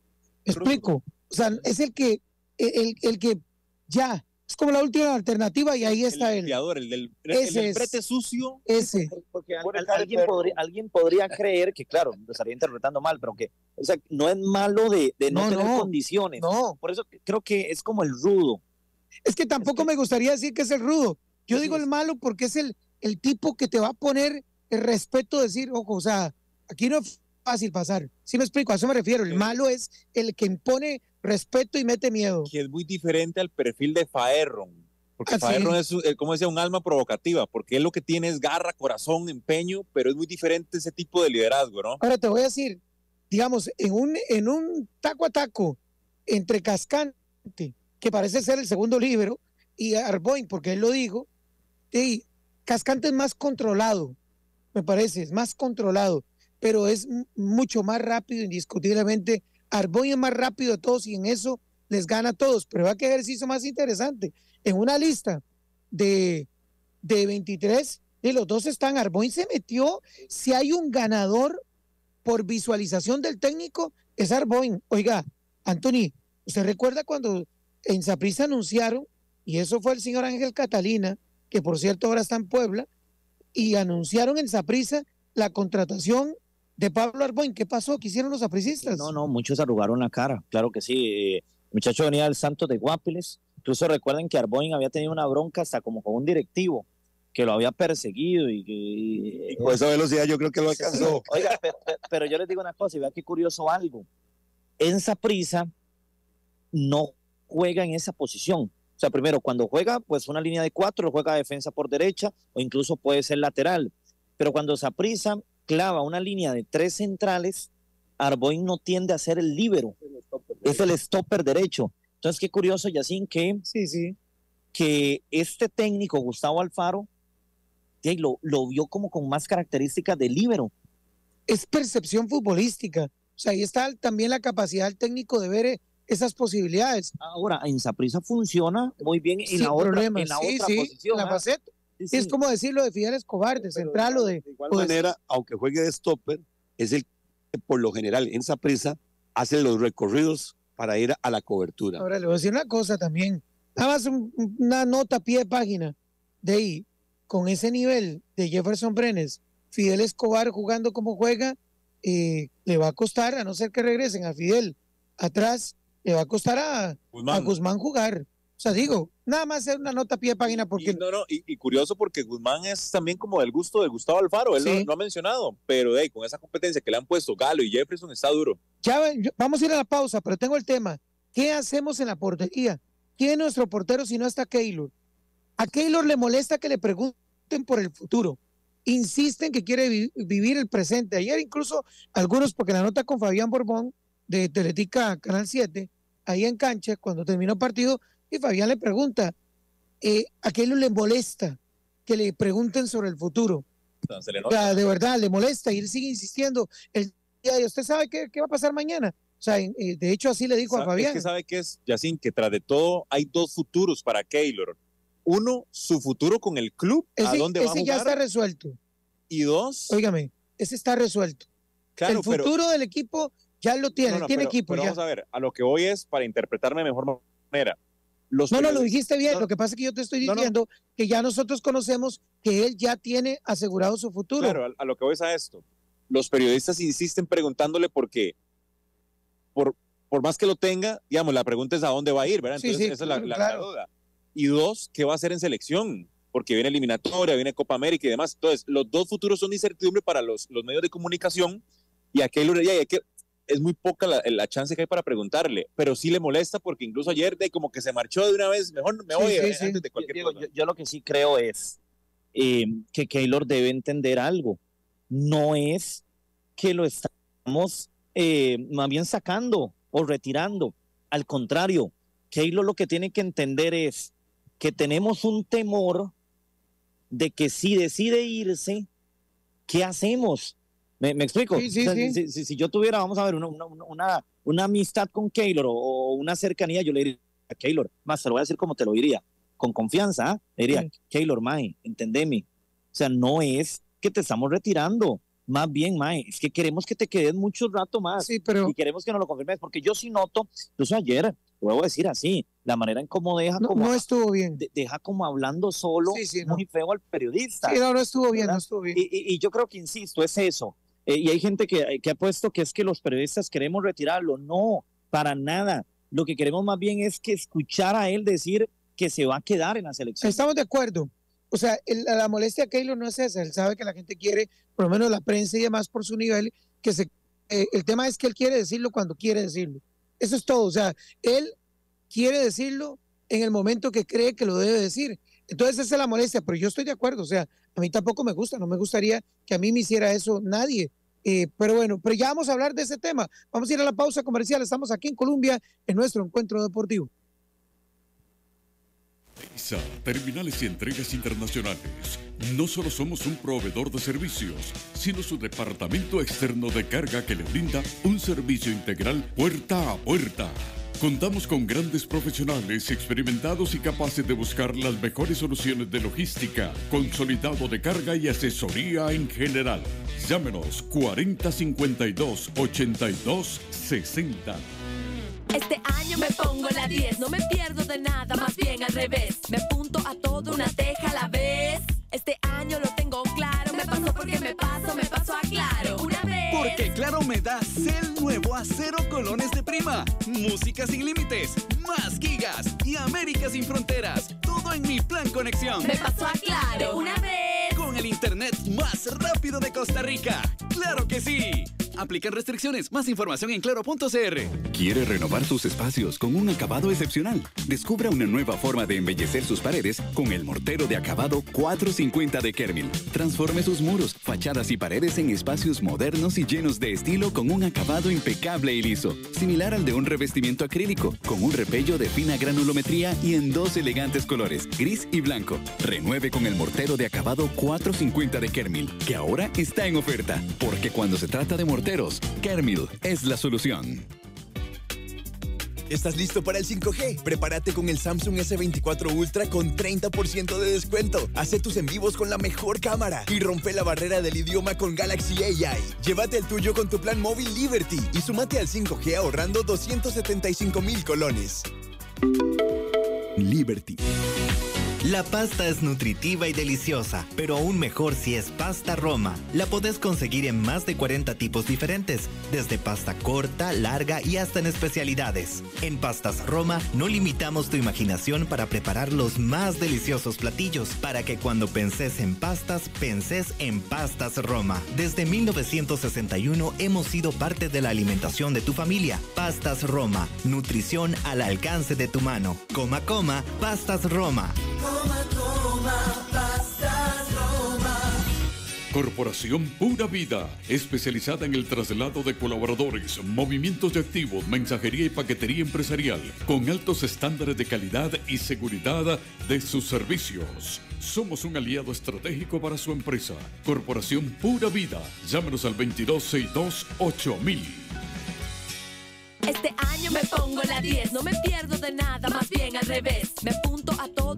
¿Me explico? O sea, es el que, el, el que ya es como la última alternativa y ahí está el. el, del, el del prete sucio. Ese. Porque, alguien, podría, alguien podría creer que, claro, lo estaría interpretando mal, pero que o sea, no es malo de, no, tener condiciones. No. Por eso creo que es como el rudo. Es que tampoco este. me gustaría decir que es el rudo. Yo digo el malo porque es el, el tipo que te va a poner el respeto, decir, ojo, o sea, aquí no fácil pasar. si me explico? A eso me refiero. El malo es el que impone respeto y mete miedo. Que es muy diferente al perfil de Faerron. Porque ah, Faerron es, como decía, un alma provocativa, porque él lo que tiene es garra, corazón, empeño, pero es muy diferente ese tipo de liderazgo, ¿no? Ahora te voy a decir, digamos, en un, en un taco a taco entre Cascante, que parece ser el segundo libro, y Arboin, porque él lo dijo, y Cascante es más controlado, me parece, es más controlado pero es mucho más rápido, indiscutiblemente. Arboin es más rápido de todos y en eso les gana a todos. Pero va que ejercicio más interesante. En una lista de, de 23, de los dos están. Arboin se metió. Si hay un ganador por visualización del técnico, es Arboin. Oiga, Anthony, ¿usted recuerda cuando en Zaprisa anunciaron, y eso fue el señor Ángel Catalina, que por cierto ahora está en Puebla, y anunciaron en Zaprisa la contratación de Pablo Arboin. ¿Qué pasó? ¿Qué hicieron los apricistas? No, no, muchos arrugaron la cara, claro que sí. Eh, el muchacho venía del Santo de Guapiles. Incluso recuerden que Arboin había tenido una bronca hasta como con un directivo que lo había perseguido y que... Eh, con esa velocidad yo creo que lo alcanzó. Oiga, pero, yo les digo una cosa y vean qué curioso algo. En esa prisa no juega en esa posición. O sea, primero, cuando juega, pues una línea de cuatro, juega defensa por derecha o incluso puede ser lateral. Pero cuando Saprisa clava una línea de tres centrales, Arboin no tiende a ser el líbero, es el stopper derecho. Entonces, qué curioso, Yacín, que, que este técnico, Gustavo Alfaro, lo, lo vio como con más características de líbero. Es percepción futbolística. O sea, ahí está también la capacidad del técnico de ver eh, esas posibilidades. Ahora, en Saprisa funciona muy bien en la en la posición. ¿ah? Es como decirlo de Fidel Escobar, de de, de. igual manera, aunque juegue de stopper, es el que por lo general en esa prisa hace los recorridos para ir a la cobertura. Ahora le voy a decir una cosa también. Nada más una nota pie de página de ahí, con ese nivel de Jefferson Brenes, Fidel Escobar jugando como juega, eh, le va a costar, a no ser que regresen a Fidel atrás, le va a costar a Guzmán jugar. O sea, digo, nada más es una nota a pie de página porque... Y, no, no, y, curioso porque Guzmán es también como del gusto de Gustavo Alfaro, él lo, ha mencionado, pero hey, con esa competencia que le han puesto Galo y Jefferson está duro. Ya vamos a ir a la pausa, pero tengo el tema. ¿Qué hacemos en la portería? ¿Quién es nuestro portero si no está Keylor? A Keylor le molesta que le pregunten por el futuro. Insisten que quiere vivir el presente. Ayer incluso algunos, porque la nota con Fabián Borbón de Teletica Canal 7, ahí en cancha, cuando terminó el partido, Fabián le pregunta, eh, ¿a qué le molesta que le pregunten sobre el futuro? de verdad, le molesta y él sigue insistiendo. El día de usted sabe qué, va a pasar mañana. O sea, eh, de hecho así le dijo a Fabián. Es que sabe que es, Yacín, que tras de todo hay dos futuros para Keylor. Uno, su futuro con el club, ese, a ya está resuelto. Y dos... Óigame, ese está resuelto. el futuro del equipo ya lo tiene, tiene equipo. vamos a ver, a lo que voy es para interpretarme de mejor manera no, no, lo dijiste bien. lo que pasa es que yo te estoy diciendo que ya nosotros conocemos que él ya tiene asegurado su futuro. Claro, a, lo que voy es a esto. Los periodistas insisten preguntándole por qué. Por, por más que lo tenga, digamos, la pregunta es a dónde va a ir, ¿verdad? Entonces, esa es la, duda. Y dos, ¿qué va a hacer en selección? Porque viene eliminatoria, viene Copa América y demás. Entonces, los dos futuros son incertidumbre para los, los medios de comunicación y aquel, y que es muy poca la, chance que hay para preguntarle, pero sí le molesta porque incluso ayer de como que se marchó de una vez, mejor me voy eh, de cualquier yo, cosa. Yo, lo que sí creo es em, que Keylor debe entender algo. No es que lo estamos em, más bien sacando o retirando. Al contrario, Keylor lo que tiene que entender es que tenemos un temor de que si decide irse, ¿qué hacemos? ¿Me, explico? Sí, Si, yo tuviera, vamos a ver, una, una, una, amistad con Keylor o, una cercanía, yo le diría a Keylor, más te lo voy a decir como te lo diría, con confianza, ¿ah? le diría, "Kaylor, Keylor, Mae, entendeme. O sea, no es que te estamos retirando. Más bien, Mae, es que queremos que te quedes mucho rato más. Sí, pero... Y queremos que nos lo confirmes, porque yo sí noto, incluso ayer, lo debo decir así, la manera en cómo deja como... No estuvo bien. deja como hablando solo, muy feo al periodista. Sí, no, estuvo bien, no estuvo bien. y, yo creo que, insisto, es eso. Eh, y hay gente que, eh, que ha puesto que es que los periodistas queremos retirarlo. No, para nada. Lo que queremos más bien es que escuchar a él decir que se va a quedar en la selección. Estamos de acuerdo. O sea, la molestia de Keylor no es esa. Él sabe que la gente quiere, por lo menos la prensa y demás por su nivel, que se... Eh, el tema es que él quiere decirlo cuando quiere decirlo. Eso es todo. O sea, él quiere decirlo en el momento que cree que lo debe decir. Entonces esa es la molestia, pero yo estoy de acuerdo. O sea, a mí tampoco me gusta, no me gustaría que a mí me hiciera eso nadie. Eh, pero bueno, pero ya vamos a hablar de ese tema. Vamos a ir a la pausa comercial. Estamos aquí en Colombia en nuestro encuentro deportivo. Isa Terminales y Entregas Internacionales. No solo somos un proveedor de servicios, sino su departamento externo de carga que le brinda un servicio integral puerta a puerta Contamos con grandes profesionales experimentados y capaces de buscar las mejores soluciones de logística, consolidado de carga y asesoría en general. Llámenos 4052-8260. Este año me pongo la 10, no me pierdo de nada, más bien al revés. Me apunto a toda una teja a la vez. Este año lo tengo claro, me paso porque me paso, me paso a claro. Claro me da el nuevo a cero colones de prima. Música sin límites, más gigas y América sin fronteras. Todo en mi plan conexión. Me pasó a Claro una vez. Con el internet más rápido de Costa Rica. ¡Claro que sí! Aplican restricciones. Más información en claro.cr. ¿Quiere renovar sus espacios con un acabado excepcional? Descubra una nueva forma de embellecer sus paredes con el mortero de acabado 450 de Kermil. Transforme sus muros, fachadas y paredes en espacios modernos y llenos de estilo con un acabado impecable y liso, similar al de un revestimiento acrílico, con un repello de fina granulometría y en dos elegantes colores, gris y blanco. Renueve con el mortero de acabado 450 de Kermil, que ahora está en oferta, porque cuando se trata de mortero Kermil es la solución. ¿Estás listo para el 5G? Prepárate con el Samsung S24 Ultra con 30% de descuento. Hace tus en vivos con la mejor cámara y rompe la barrera del idioma con Galaxy AI. Llévate el tuyo con tu plan móvil Liberty y sumate al 5G ahorrando 275 mil colones. Liberty. La pasta es nutritiva y deliciosa, pero aún mejor si es pasta Roma. La podés conseguir en más de 40 tipos diferentes, desde pasta corta, larga y hasta en especialidades. En Pastas Roma no limitamos tu imaginación para preparar los más deliciosos platillos, para que cuando pensés en pastas, penses en Pastas Roma. Desde 1961 hemos sido parte de la alimentación de tu familia. Pastas Roma, nutrición al alcance de tu mano. Coma, coma, Pastas Roma. Corporación Pura Vida, especializada en el traslado de colaboradores, movimientos de activos, mensajería y paquetería empresarial, con altos estándares de calidad y seguridad de sus servicios. Somos un aliado estratégico para su empresa. Corporación Pura Vida. Llámenos al 2262-8000. Este año me pongo la 10, no me pierdo de nada, más bien al revés. Me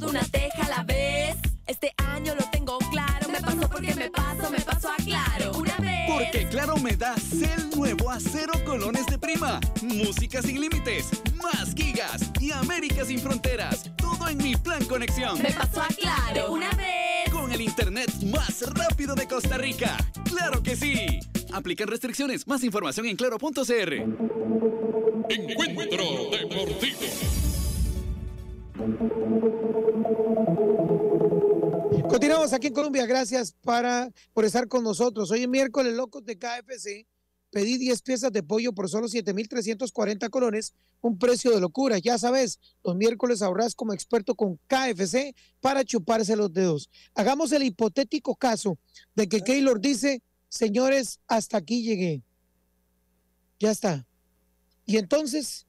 una teja a la vez. Este año lo tengo claro, me paso porque me paso, me paso a claro. Una vez. Porque claro me da cel nuevo a cero colones de prima, música sin límites, más gigas y América sin fronteras. Todo en mi plan conexión. Me paso a claro. Una vez. Con el internet más rápido de Costa Rica. Claro que sí. Aplican restricciones. Más información en claro.cr. Encuentro deportivo. Continuamos aquí en Colombia, gracias para, por estar con nosotros. Hoy en miércoles, locos de KFC. Pedí 10 piezas de pollo por solo 7,340 colones, un precio de locura. Ya sabes, los miércoles ahorrás como experto con KFC para chuparse los dedos. Hagamos el hipotético caso de que Keylor dice, señores, hasta aquí llegué. Ya está. Y entonces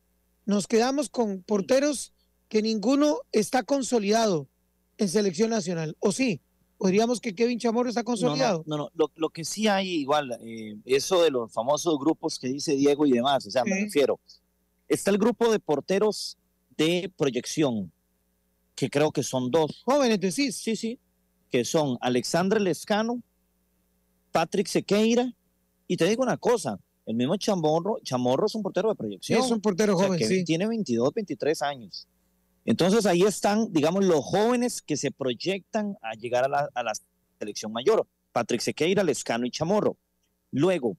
nos quedamos con porteros que ninguno está consolidado en selección nacional, ¿o sí? ¿Podríamos que Kevin Chamorro está consolidado? No, no, Lo, que sí hay igual, eh, eso de los famosos grupos que dice Diego y demás, o sea, me refiero. Está el grupo de porteros de proyección, que creo que son dos. Jóvenes, decís. Sí, sí, que son Alexandre Lescano, Patrick Sequeira, y te digo una cosa, el mismo Chamorro, Chamorro es un portero de proyección. Es un portero joven, o que Tiene 22, 23 años. Entonces ahí están, digamos, los jóvenes que se proyectan a llegar a la, selección mayor. Patrick Sequeira, Lescano y Chamorro. Luego,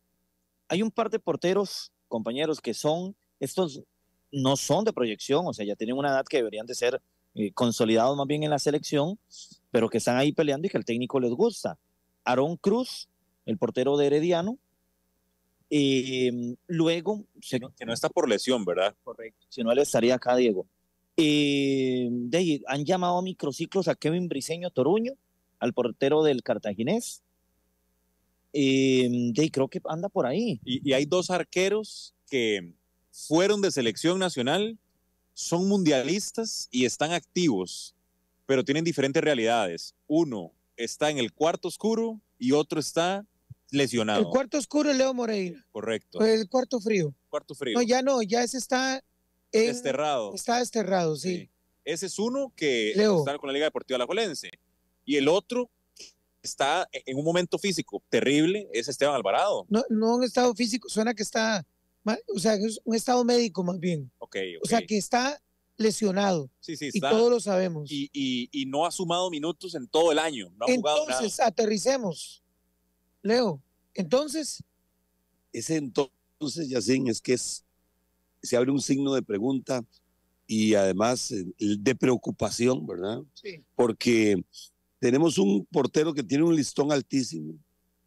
hay un par de porteros, compañeros, que son, estos no son de proyección, o sea, ya tienen una edad que deberían de ser eh, consolidados más bien en la selección, pero que están ahí peleando y que el técnico les gusta. Aarón Cruz, el portero de Herediano. Y eh, luego... Que que no está por lesión, ¿verdad? Correcto, si no, él estaría acá, Diego. Eh, han llamado a microciclos a Kevin Briseño Toruño, al portero del Cartaginés. Eh, de, creo que anda por ahí. Y, y hay dos arqueros que fueron de selección nacional, son mundialistas y están activos, pero tienen diferentes realidades. Uno está en el cuarto oscuro y otro está lesionado. El cuarto oscuro es Leo Moreira. Correcto. El cuarto frío. Cuarto frío. No, ya no, ya ese está está desterrado. Está desterrado, sí. Ese es uno que está con la Liga Deportiva Alajuelense. Y el otro está e-, en un momento físico terrible es Esteban Alvarado. No, no un estado físico, suena que está, o sea, es un estado médico más bien. Okay, O sea, que está lesionado. Sí, sí, está. Y todos lo sabemos. Y, y, no ha sumado minutos en todo el año. entonces, aterricemos. Leo, entonces. Ese entonces, Yacine, es que es se abre un signo de pregunta y además eh, de preocupación, ¿verdad? Sí. Porque tenemos un portero que tiene un listón altísimo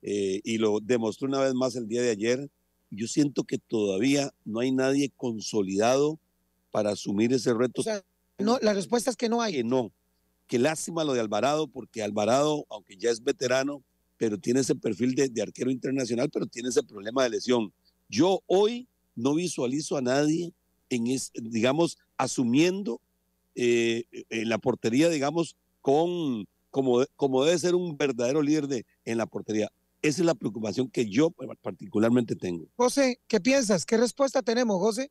eh, y lo demostró una vez más el día de ayer. Yo siento que todavía no hay nadie consolidado para asumir ese reto. no, la respuesta es que no hay. Que no. Qué lástima lo de Alvarado, porque Alvarado, aunque ya es veterano, pero tiene ese perfil de arquero internacional, pero tiene ese problema de lesión. Yo hoy no visualizo a nadie, en es, digamos, asumiendo eh, la portería, digamos, con, como, como debe ser un verdadero líder en la portería. Esa es la preocupación que yo particularmente tengo. José, ¿qué piensas? ¿Qué respuesta tenemos, José?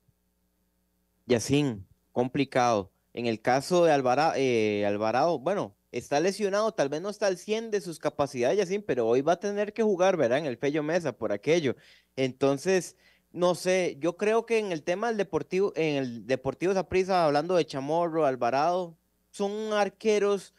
Yacín, complicado. En el caso de eh, Alvarado, bueno, está lesionado, tal vez no está al 100 de sus capacidades, Yacín, pero hoy va a tener que jugar, ¿verdad? En el fello Mesa por aquello. Entonces, no sé, yo creo que en el tema del Deportivo, en el Deportivo Zaprisa, hablando de Chamorro, Alvarado, son arqueros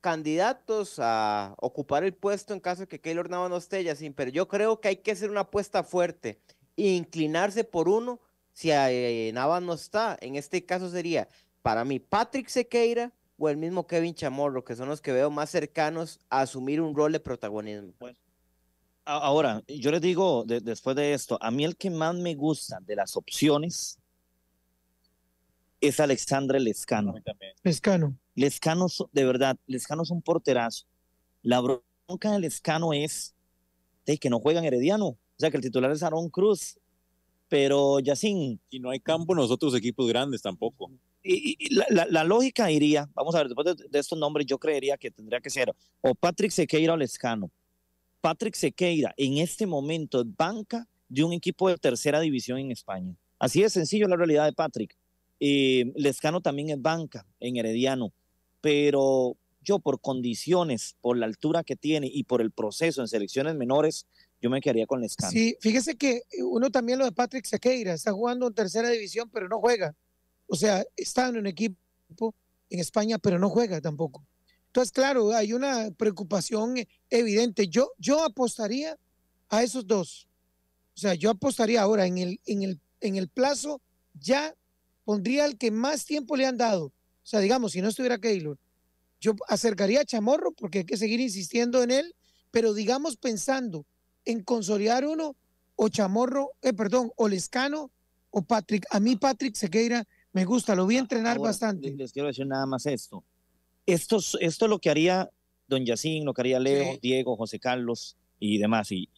candidatos a ocupar el puesto en caso de que Keylor Navas no esté, ya sin, pero yo creo que hay que hacer una apuesta fuerte e inclinarse por uno si eh, Navas no está. En este caso sería, para mí, Patrick Sequeira o el mismo Kevin Chamorro, que son los que veo más cercanos a asumir un rol de protagonismo. Pues, Ahora, yo les digo, después de esto, a mí el que más me gusta de las opciones es Alexandre Lescano. Lescano. Lescano, de verdad, Lescano es un porterazo. La bronca de Lescano es que no juegan Herediano. O sea, que el titular es Aaron Cruz. Pero, Yacín. Y no hay campo nosotros equipos grandes tampoco. Y, la, lógica iría, vamos a ver, después de, de, estos nombres, yo creería que tendría que ser o Patrick Sequeira o Lescano Patrick Sequeira en este momento es banca de un equipo de tercera división en España. Así de sencillo la realidad de Patrick. Eh, Lescano también es banca en Herediano, pero yo por condiciones, por la altura que tiene y por el proceso en selecciones menores, yo me quedaría con Lescano. Sí, fíjese que uno también lo de Patrick Sequeira, está jugando en tercera división, pero no juega. O sea, está en un equipo en España, pero no juega tampoco. Entonces, claro, hay una preocupación evidente. Yo, yo apostaría a esos dos. O sea, yo apostaría ahora en el, en el, en el plazo, ya pondría al que más tiempo le han dado. O sea, digamos, si no estuviera Keylor, yo acercaría a Chamorro porque hay que seguir insistiendo en él, pero digamos pensando en consolidar uno o Chamorro, eh, perdón, o Lescano o Patrick. A mí Patrick Sequeira me gusta, lo vi ah, entrenar ah, bastante. Les quiero decir nada más esto. Esto, es lo que haría Don Yacín, lo que haría Leo, Diego, José Carlos y demás. Y,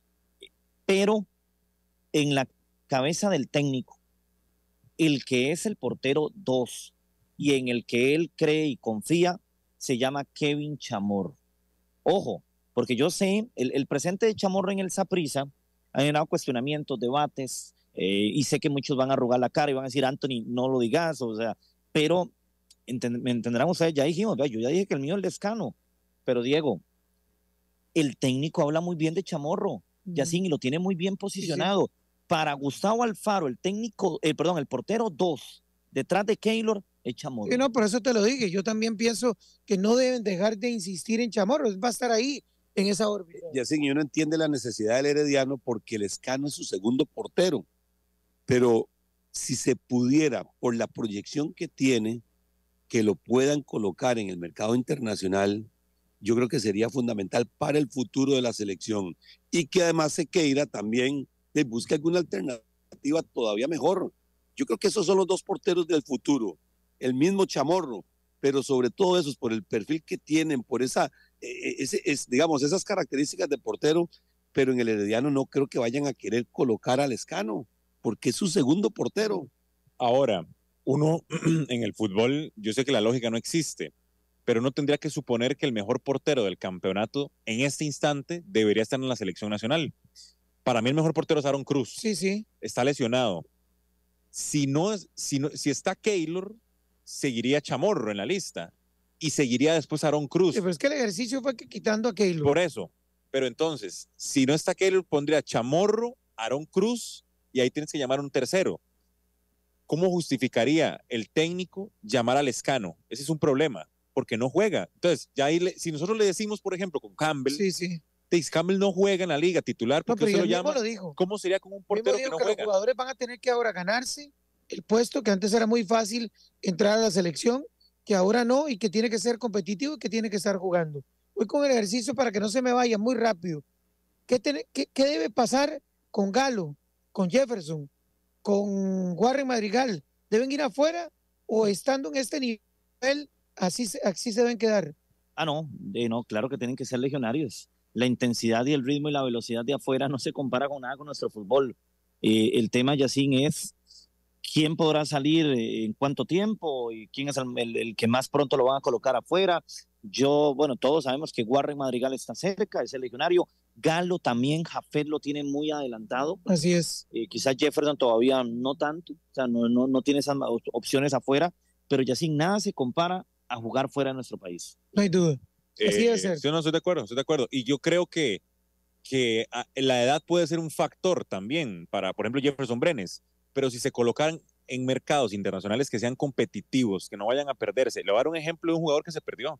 pero en la cabeza del técnico, el que es el portero 2 y en el que él cree y confía, se llama Kevin Chamorro. Ojo, porque yo sé, el, presente de Chamorro en el Saprisa ha generado cuestionamientos, debates, eh, y sé que muchos van a arrugar la cara y van a decir, Anthony, no lo digas, o sea, pero me ya dijimos, yo ya dije que el mío es el Lescano, pero Diego, el técnico habla muy bien de Chamorro, Yassin, y lo tiene muy bien posicionado. Para Gustavo Alfaro, el técnico, eh, perdón, el portero 2, detrás de Keylor, es Chamorro. no, por eso te lo dije, yo también pienso que no deben dejar de insistir en Chamorro, va a estar ahí en esa órbita. Yasin, yo no entiende la necesidad del Herediano porque el escano es su segundo portero, pero si se pudiera, por la proyección que tiene, que lo puedan colocar en el mercado internacional, yo creo que sería fundamental para el futuro de la selección. Y que además Sequeira también le eh, busque alguna alternativa todavía mejor. Yo creo que esos son los dos porteros del futuro. El mismo Chamorro, pero sobre todo esos por el perfil que tienen, por esa, eh, es, digamos, esas características de portero, pero en el Herediano no creo que vayan a querer colocar al Escano, porque es su segundo portero. Ahora, uno en el fútbol, yo sé que la lógica no existe, pero uno tendría que suponer que el mejor portero del campeonato en este instante debería estar en la selección nacional. Para mí el mejor portero es Aaron Cruz. Sí, sí. Está lesionado. Si no, si, si está Keylor, seguiría Chamorro en la lista y seguiría después Aaron Cruz. pero es que el ejercicio fue quitando a Keylor. Por eso. Pero entonces, si no está Keylor, pondría Chamorro, Aaron Cruz y ahí tienes que llamar a un tercero. ¿cómo justificaría el técnico llamar al escano? Ese es un problema, porque no juega. Entonces, ya si nosotros le decimos, por ejemplo, con Campbell, sí, Campbell no juega en la liga titular, porque yo lo llama? ¿Cómo sería con un portero que no que Los jugadores van a tener que ahora ganarse el puesto que antes era muy fácil entrar a la selección, que ahora no y que tiene que ser competitivo y que tiene que estar jugando. Voy con el ejercicio para que no se me vaya muy rápido. qué debe pasar con Galo, con Jefferson, con Warren Madrigal, ¿deben ir afuera o estando en este nivel, así, así se deben quedar? Ah, no, eh, no, claro que tienen que ser legionarios. La intensidad y el ritmo y la velocidad de afuera no se compara con nada con nuestro fútbol. Eh, el tema, Yacine es quién podrá salir eh, en cuánto tiempo y quién es el, el, que más pronto lo van a colocar afuera. Yo, bueno, todos sabemos que Warren Madrigal está cerca, es el legionario. Galo también, Jafet lo tiene muy adelantado. Así es. Eh, quizás Jefferson todavía no tanto, o sea, no, no, tiene esas opciones afuera, pero ya sin nada se compara a jugar fuera de nuestro país. No hay duda. Eh, Así es. Yo no estoy de acuerdo, estoy de acuerdo. Y yo creo que, que ah, la edad puede ser un factor también para, por ejemplo, Jefferson Brenes, pero si se colocan en mercados internacionales que sean competitivos, que no vayan a perderse. Le voy a dar un ejemplo de un jugador que se perdió.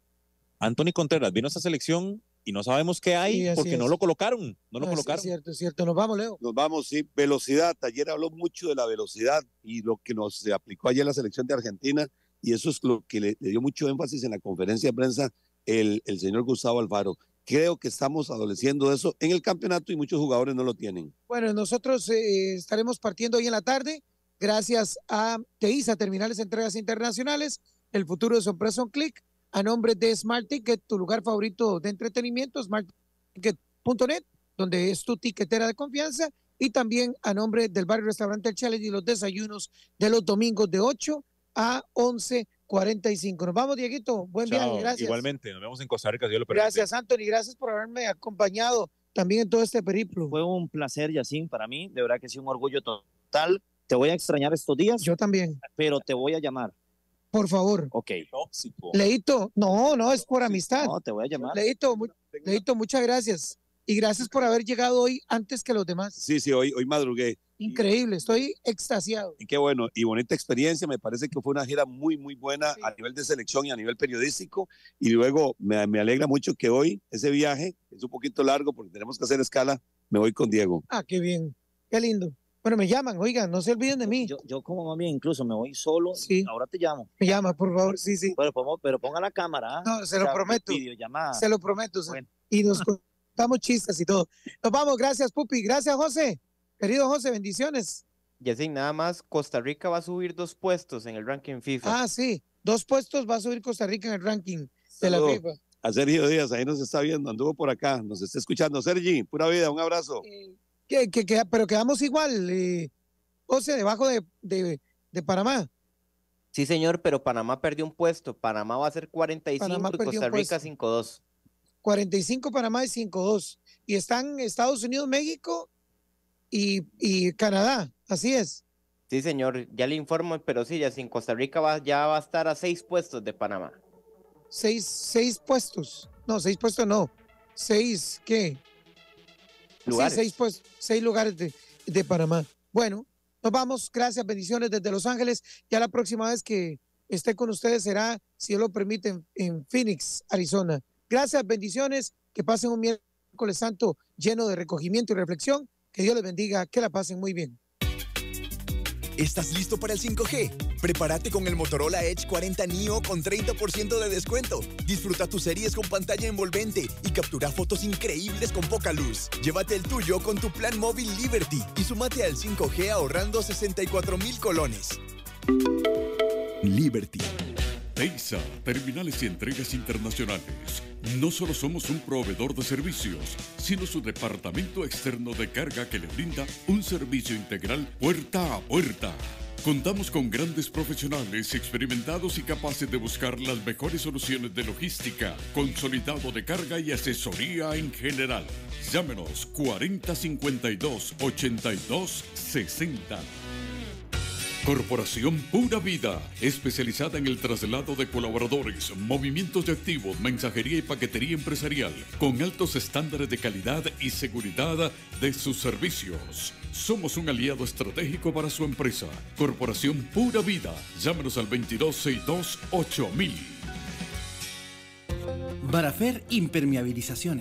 Anthony Contreras vino a esta selección y no sabemos qué hay porque no lo colocaron, no, lo colocaron. Es cierto, es cierto. Nos vamos, Leo. Nos vamos, sí. Velocidad. Ayer habló mucho de la velocidad y lo que nos aplicó ayer la selección de Argentina y eso es lo que le, dio mucho énfasis en la conferencia de prensa el, el señor Gustavo Alfaro. Creo que estamos adoleciendo eso en el campeonato y muchos jugadores no lo tienen. Bueno, nosotros eh, estaremos partiendo hoy en la tarde gracias a TEISA, Terminales Entregas Internacionales, el futuro de Sorpresa Click, a nombre de Smart Ticket, tu lugar favorito de entretenimiento, smartticket.net, donde es tu tiquetera de confianza, y también a nombre del barrio restaurante El Challenge y los desayunos de los domingos de 8 a 11.45. Nos vamos, Dieguito. Buen día, gracias. Igualmente, nos vemos en Costa Rica, Dios Gracias, Anthony, gracias por haberme acompañado también en todo este periplo. Fue un placer, Yacín, para mí, de verdad que sí, un orgullo total. Te voy a extrañar estos días. Yo también. Pero te voy a llamar por favor. Ok. Tóxico. Leito, no, no, es por amistad. No, te voy a llamar. Leito, Leito muchas gracias. Y gracias por haber llegado hoy antes que los demás. Sí, sí, hoy, hoy madrugué. Increíble, estoy extasiado. Y qué bueno, y bonita experiencia, me parece que fue una gira muy, muy buena a nivel de selección y a nivel periodístico. Y luego me, me, alegra mucho que hoy ese viaje, es un poquito largo porque tenemos que hacer escala, me voy con Diego. Ah, qué bien, qué lindo. Bueno, me llaman, oigan, no se olviden de mí. Yo, yo como mami incluso me voy solo. Sí. ahora te llamo. Me llama, por favor, sí, sí. Pero, pero ponga la cámara. ¿ah? No, se lo prometo. Videollamada. Se lo prometo. Y nos contamos chistes y todo. Nos vamos, gracias, Pupi. Gracias, José. Querido José, bendiciones. Y así, nada más, Costa Rica va a subir dos puestos en el ranking FIFA. Ah, sí. Dos puestos va a subir Costa Rica en el ranking de la FIFA. A Sergio Díaz, ahí nos está viendo, anduvo por acá, nos está escuchando. Sergi, pura vida, un abrazo. Eh, pero quedamos igual, eh, o sea, debajo de, Panamá. Sí, señor, pero Panamá perdió un puesto. Panamá va a ser 45 y Costa Rica 5-2. 45 Panamá y 5-2. Y están Estados Unidos, México y, Canadá. Así es. Sí, señor, ya le informo, pero sí, ya sin Costa Rica ya va a estar a seis puestos de Panamá. Seis, seis puestos. No, seis puestos no. Seis, ¿qué? Sí, seis, pues, seis lugares de, Panamá. Bueno, nos vamos. Gracias, bendiciones desde Los Ángeles. Ya la próxima vez que esté con ustedes será, si Dios lo permite, en Phoenix, Arizona. Gracias, bendiciones. Que pasen un miércoles santo lleno de recogimiento y reflexión. Que Dios les bendiga. Que la pasen muy bien. ¿Estás listo para el 5G? Prepárate con el Motorola Edge 40 Neo con 30% de descuento. Disfruta tus series con pantalla envolvente y captura fotos increíbles con poca luz. Llévate el tuyo con tu plan móvil Liberty y sumate al 5G ahorrando 64 mil colones. Liberty. Teisa, terminales y entregas internacionales. No solo somos un proveedor de servicios, sino su departamento externo de carga que le brinda un servicio integral puerta a puerta Contamos con grandes profesionales experimentados y capaces de buscar las mejores soluciones de logística, consolidado de carga y asesoría en general. Llámenos 4052 8260. Corporación Pura Vida, especializada en el traslado de colaboradores, movimientos de activos, mensajería y paquetería empresarial, con altos estándares de calidad y seguridad de sus servicios. Somos un aliado estratégico para su empresa. Corporación Pura Vida, llámenos al 2262 8000. Barafer Impermeabilización.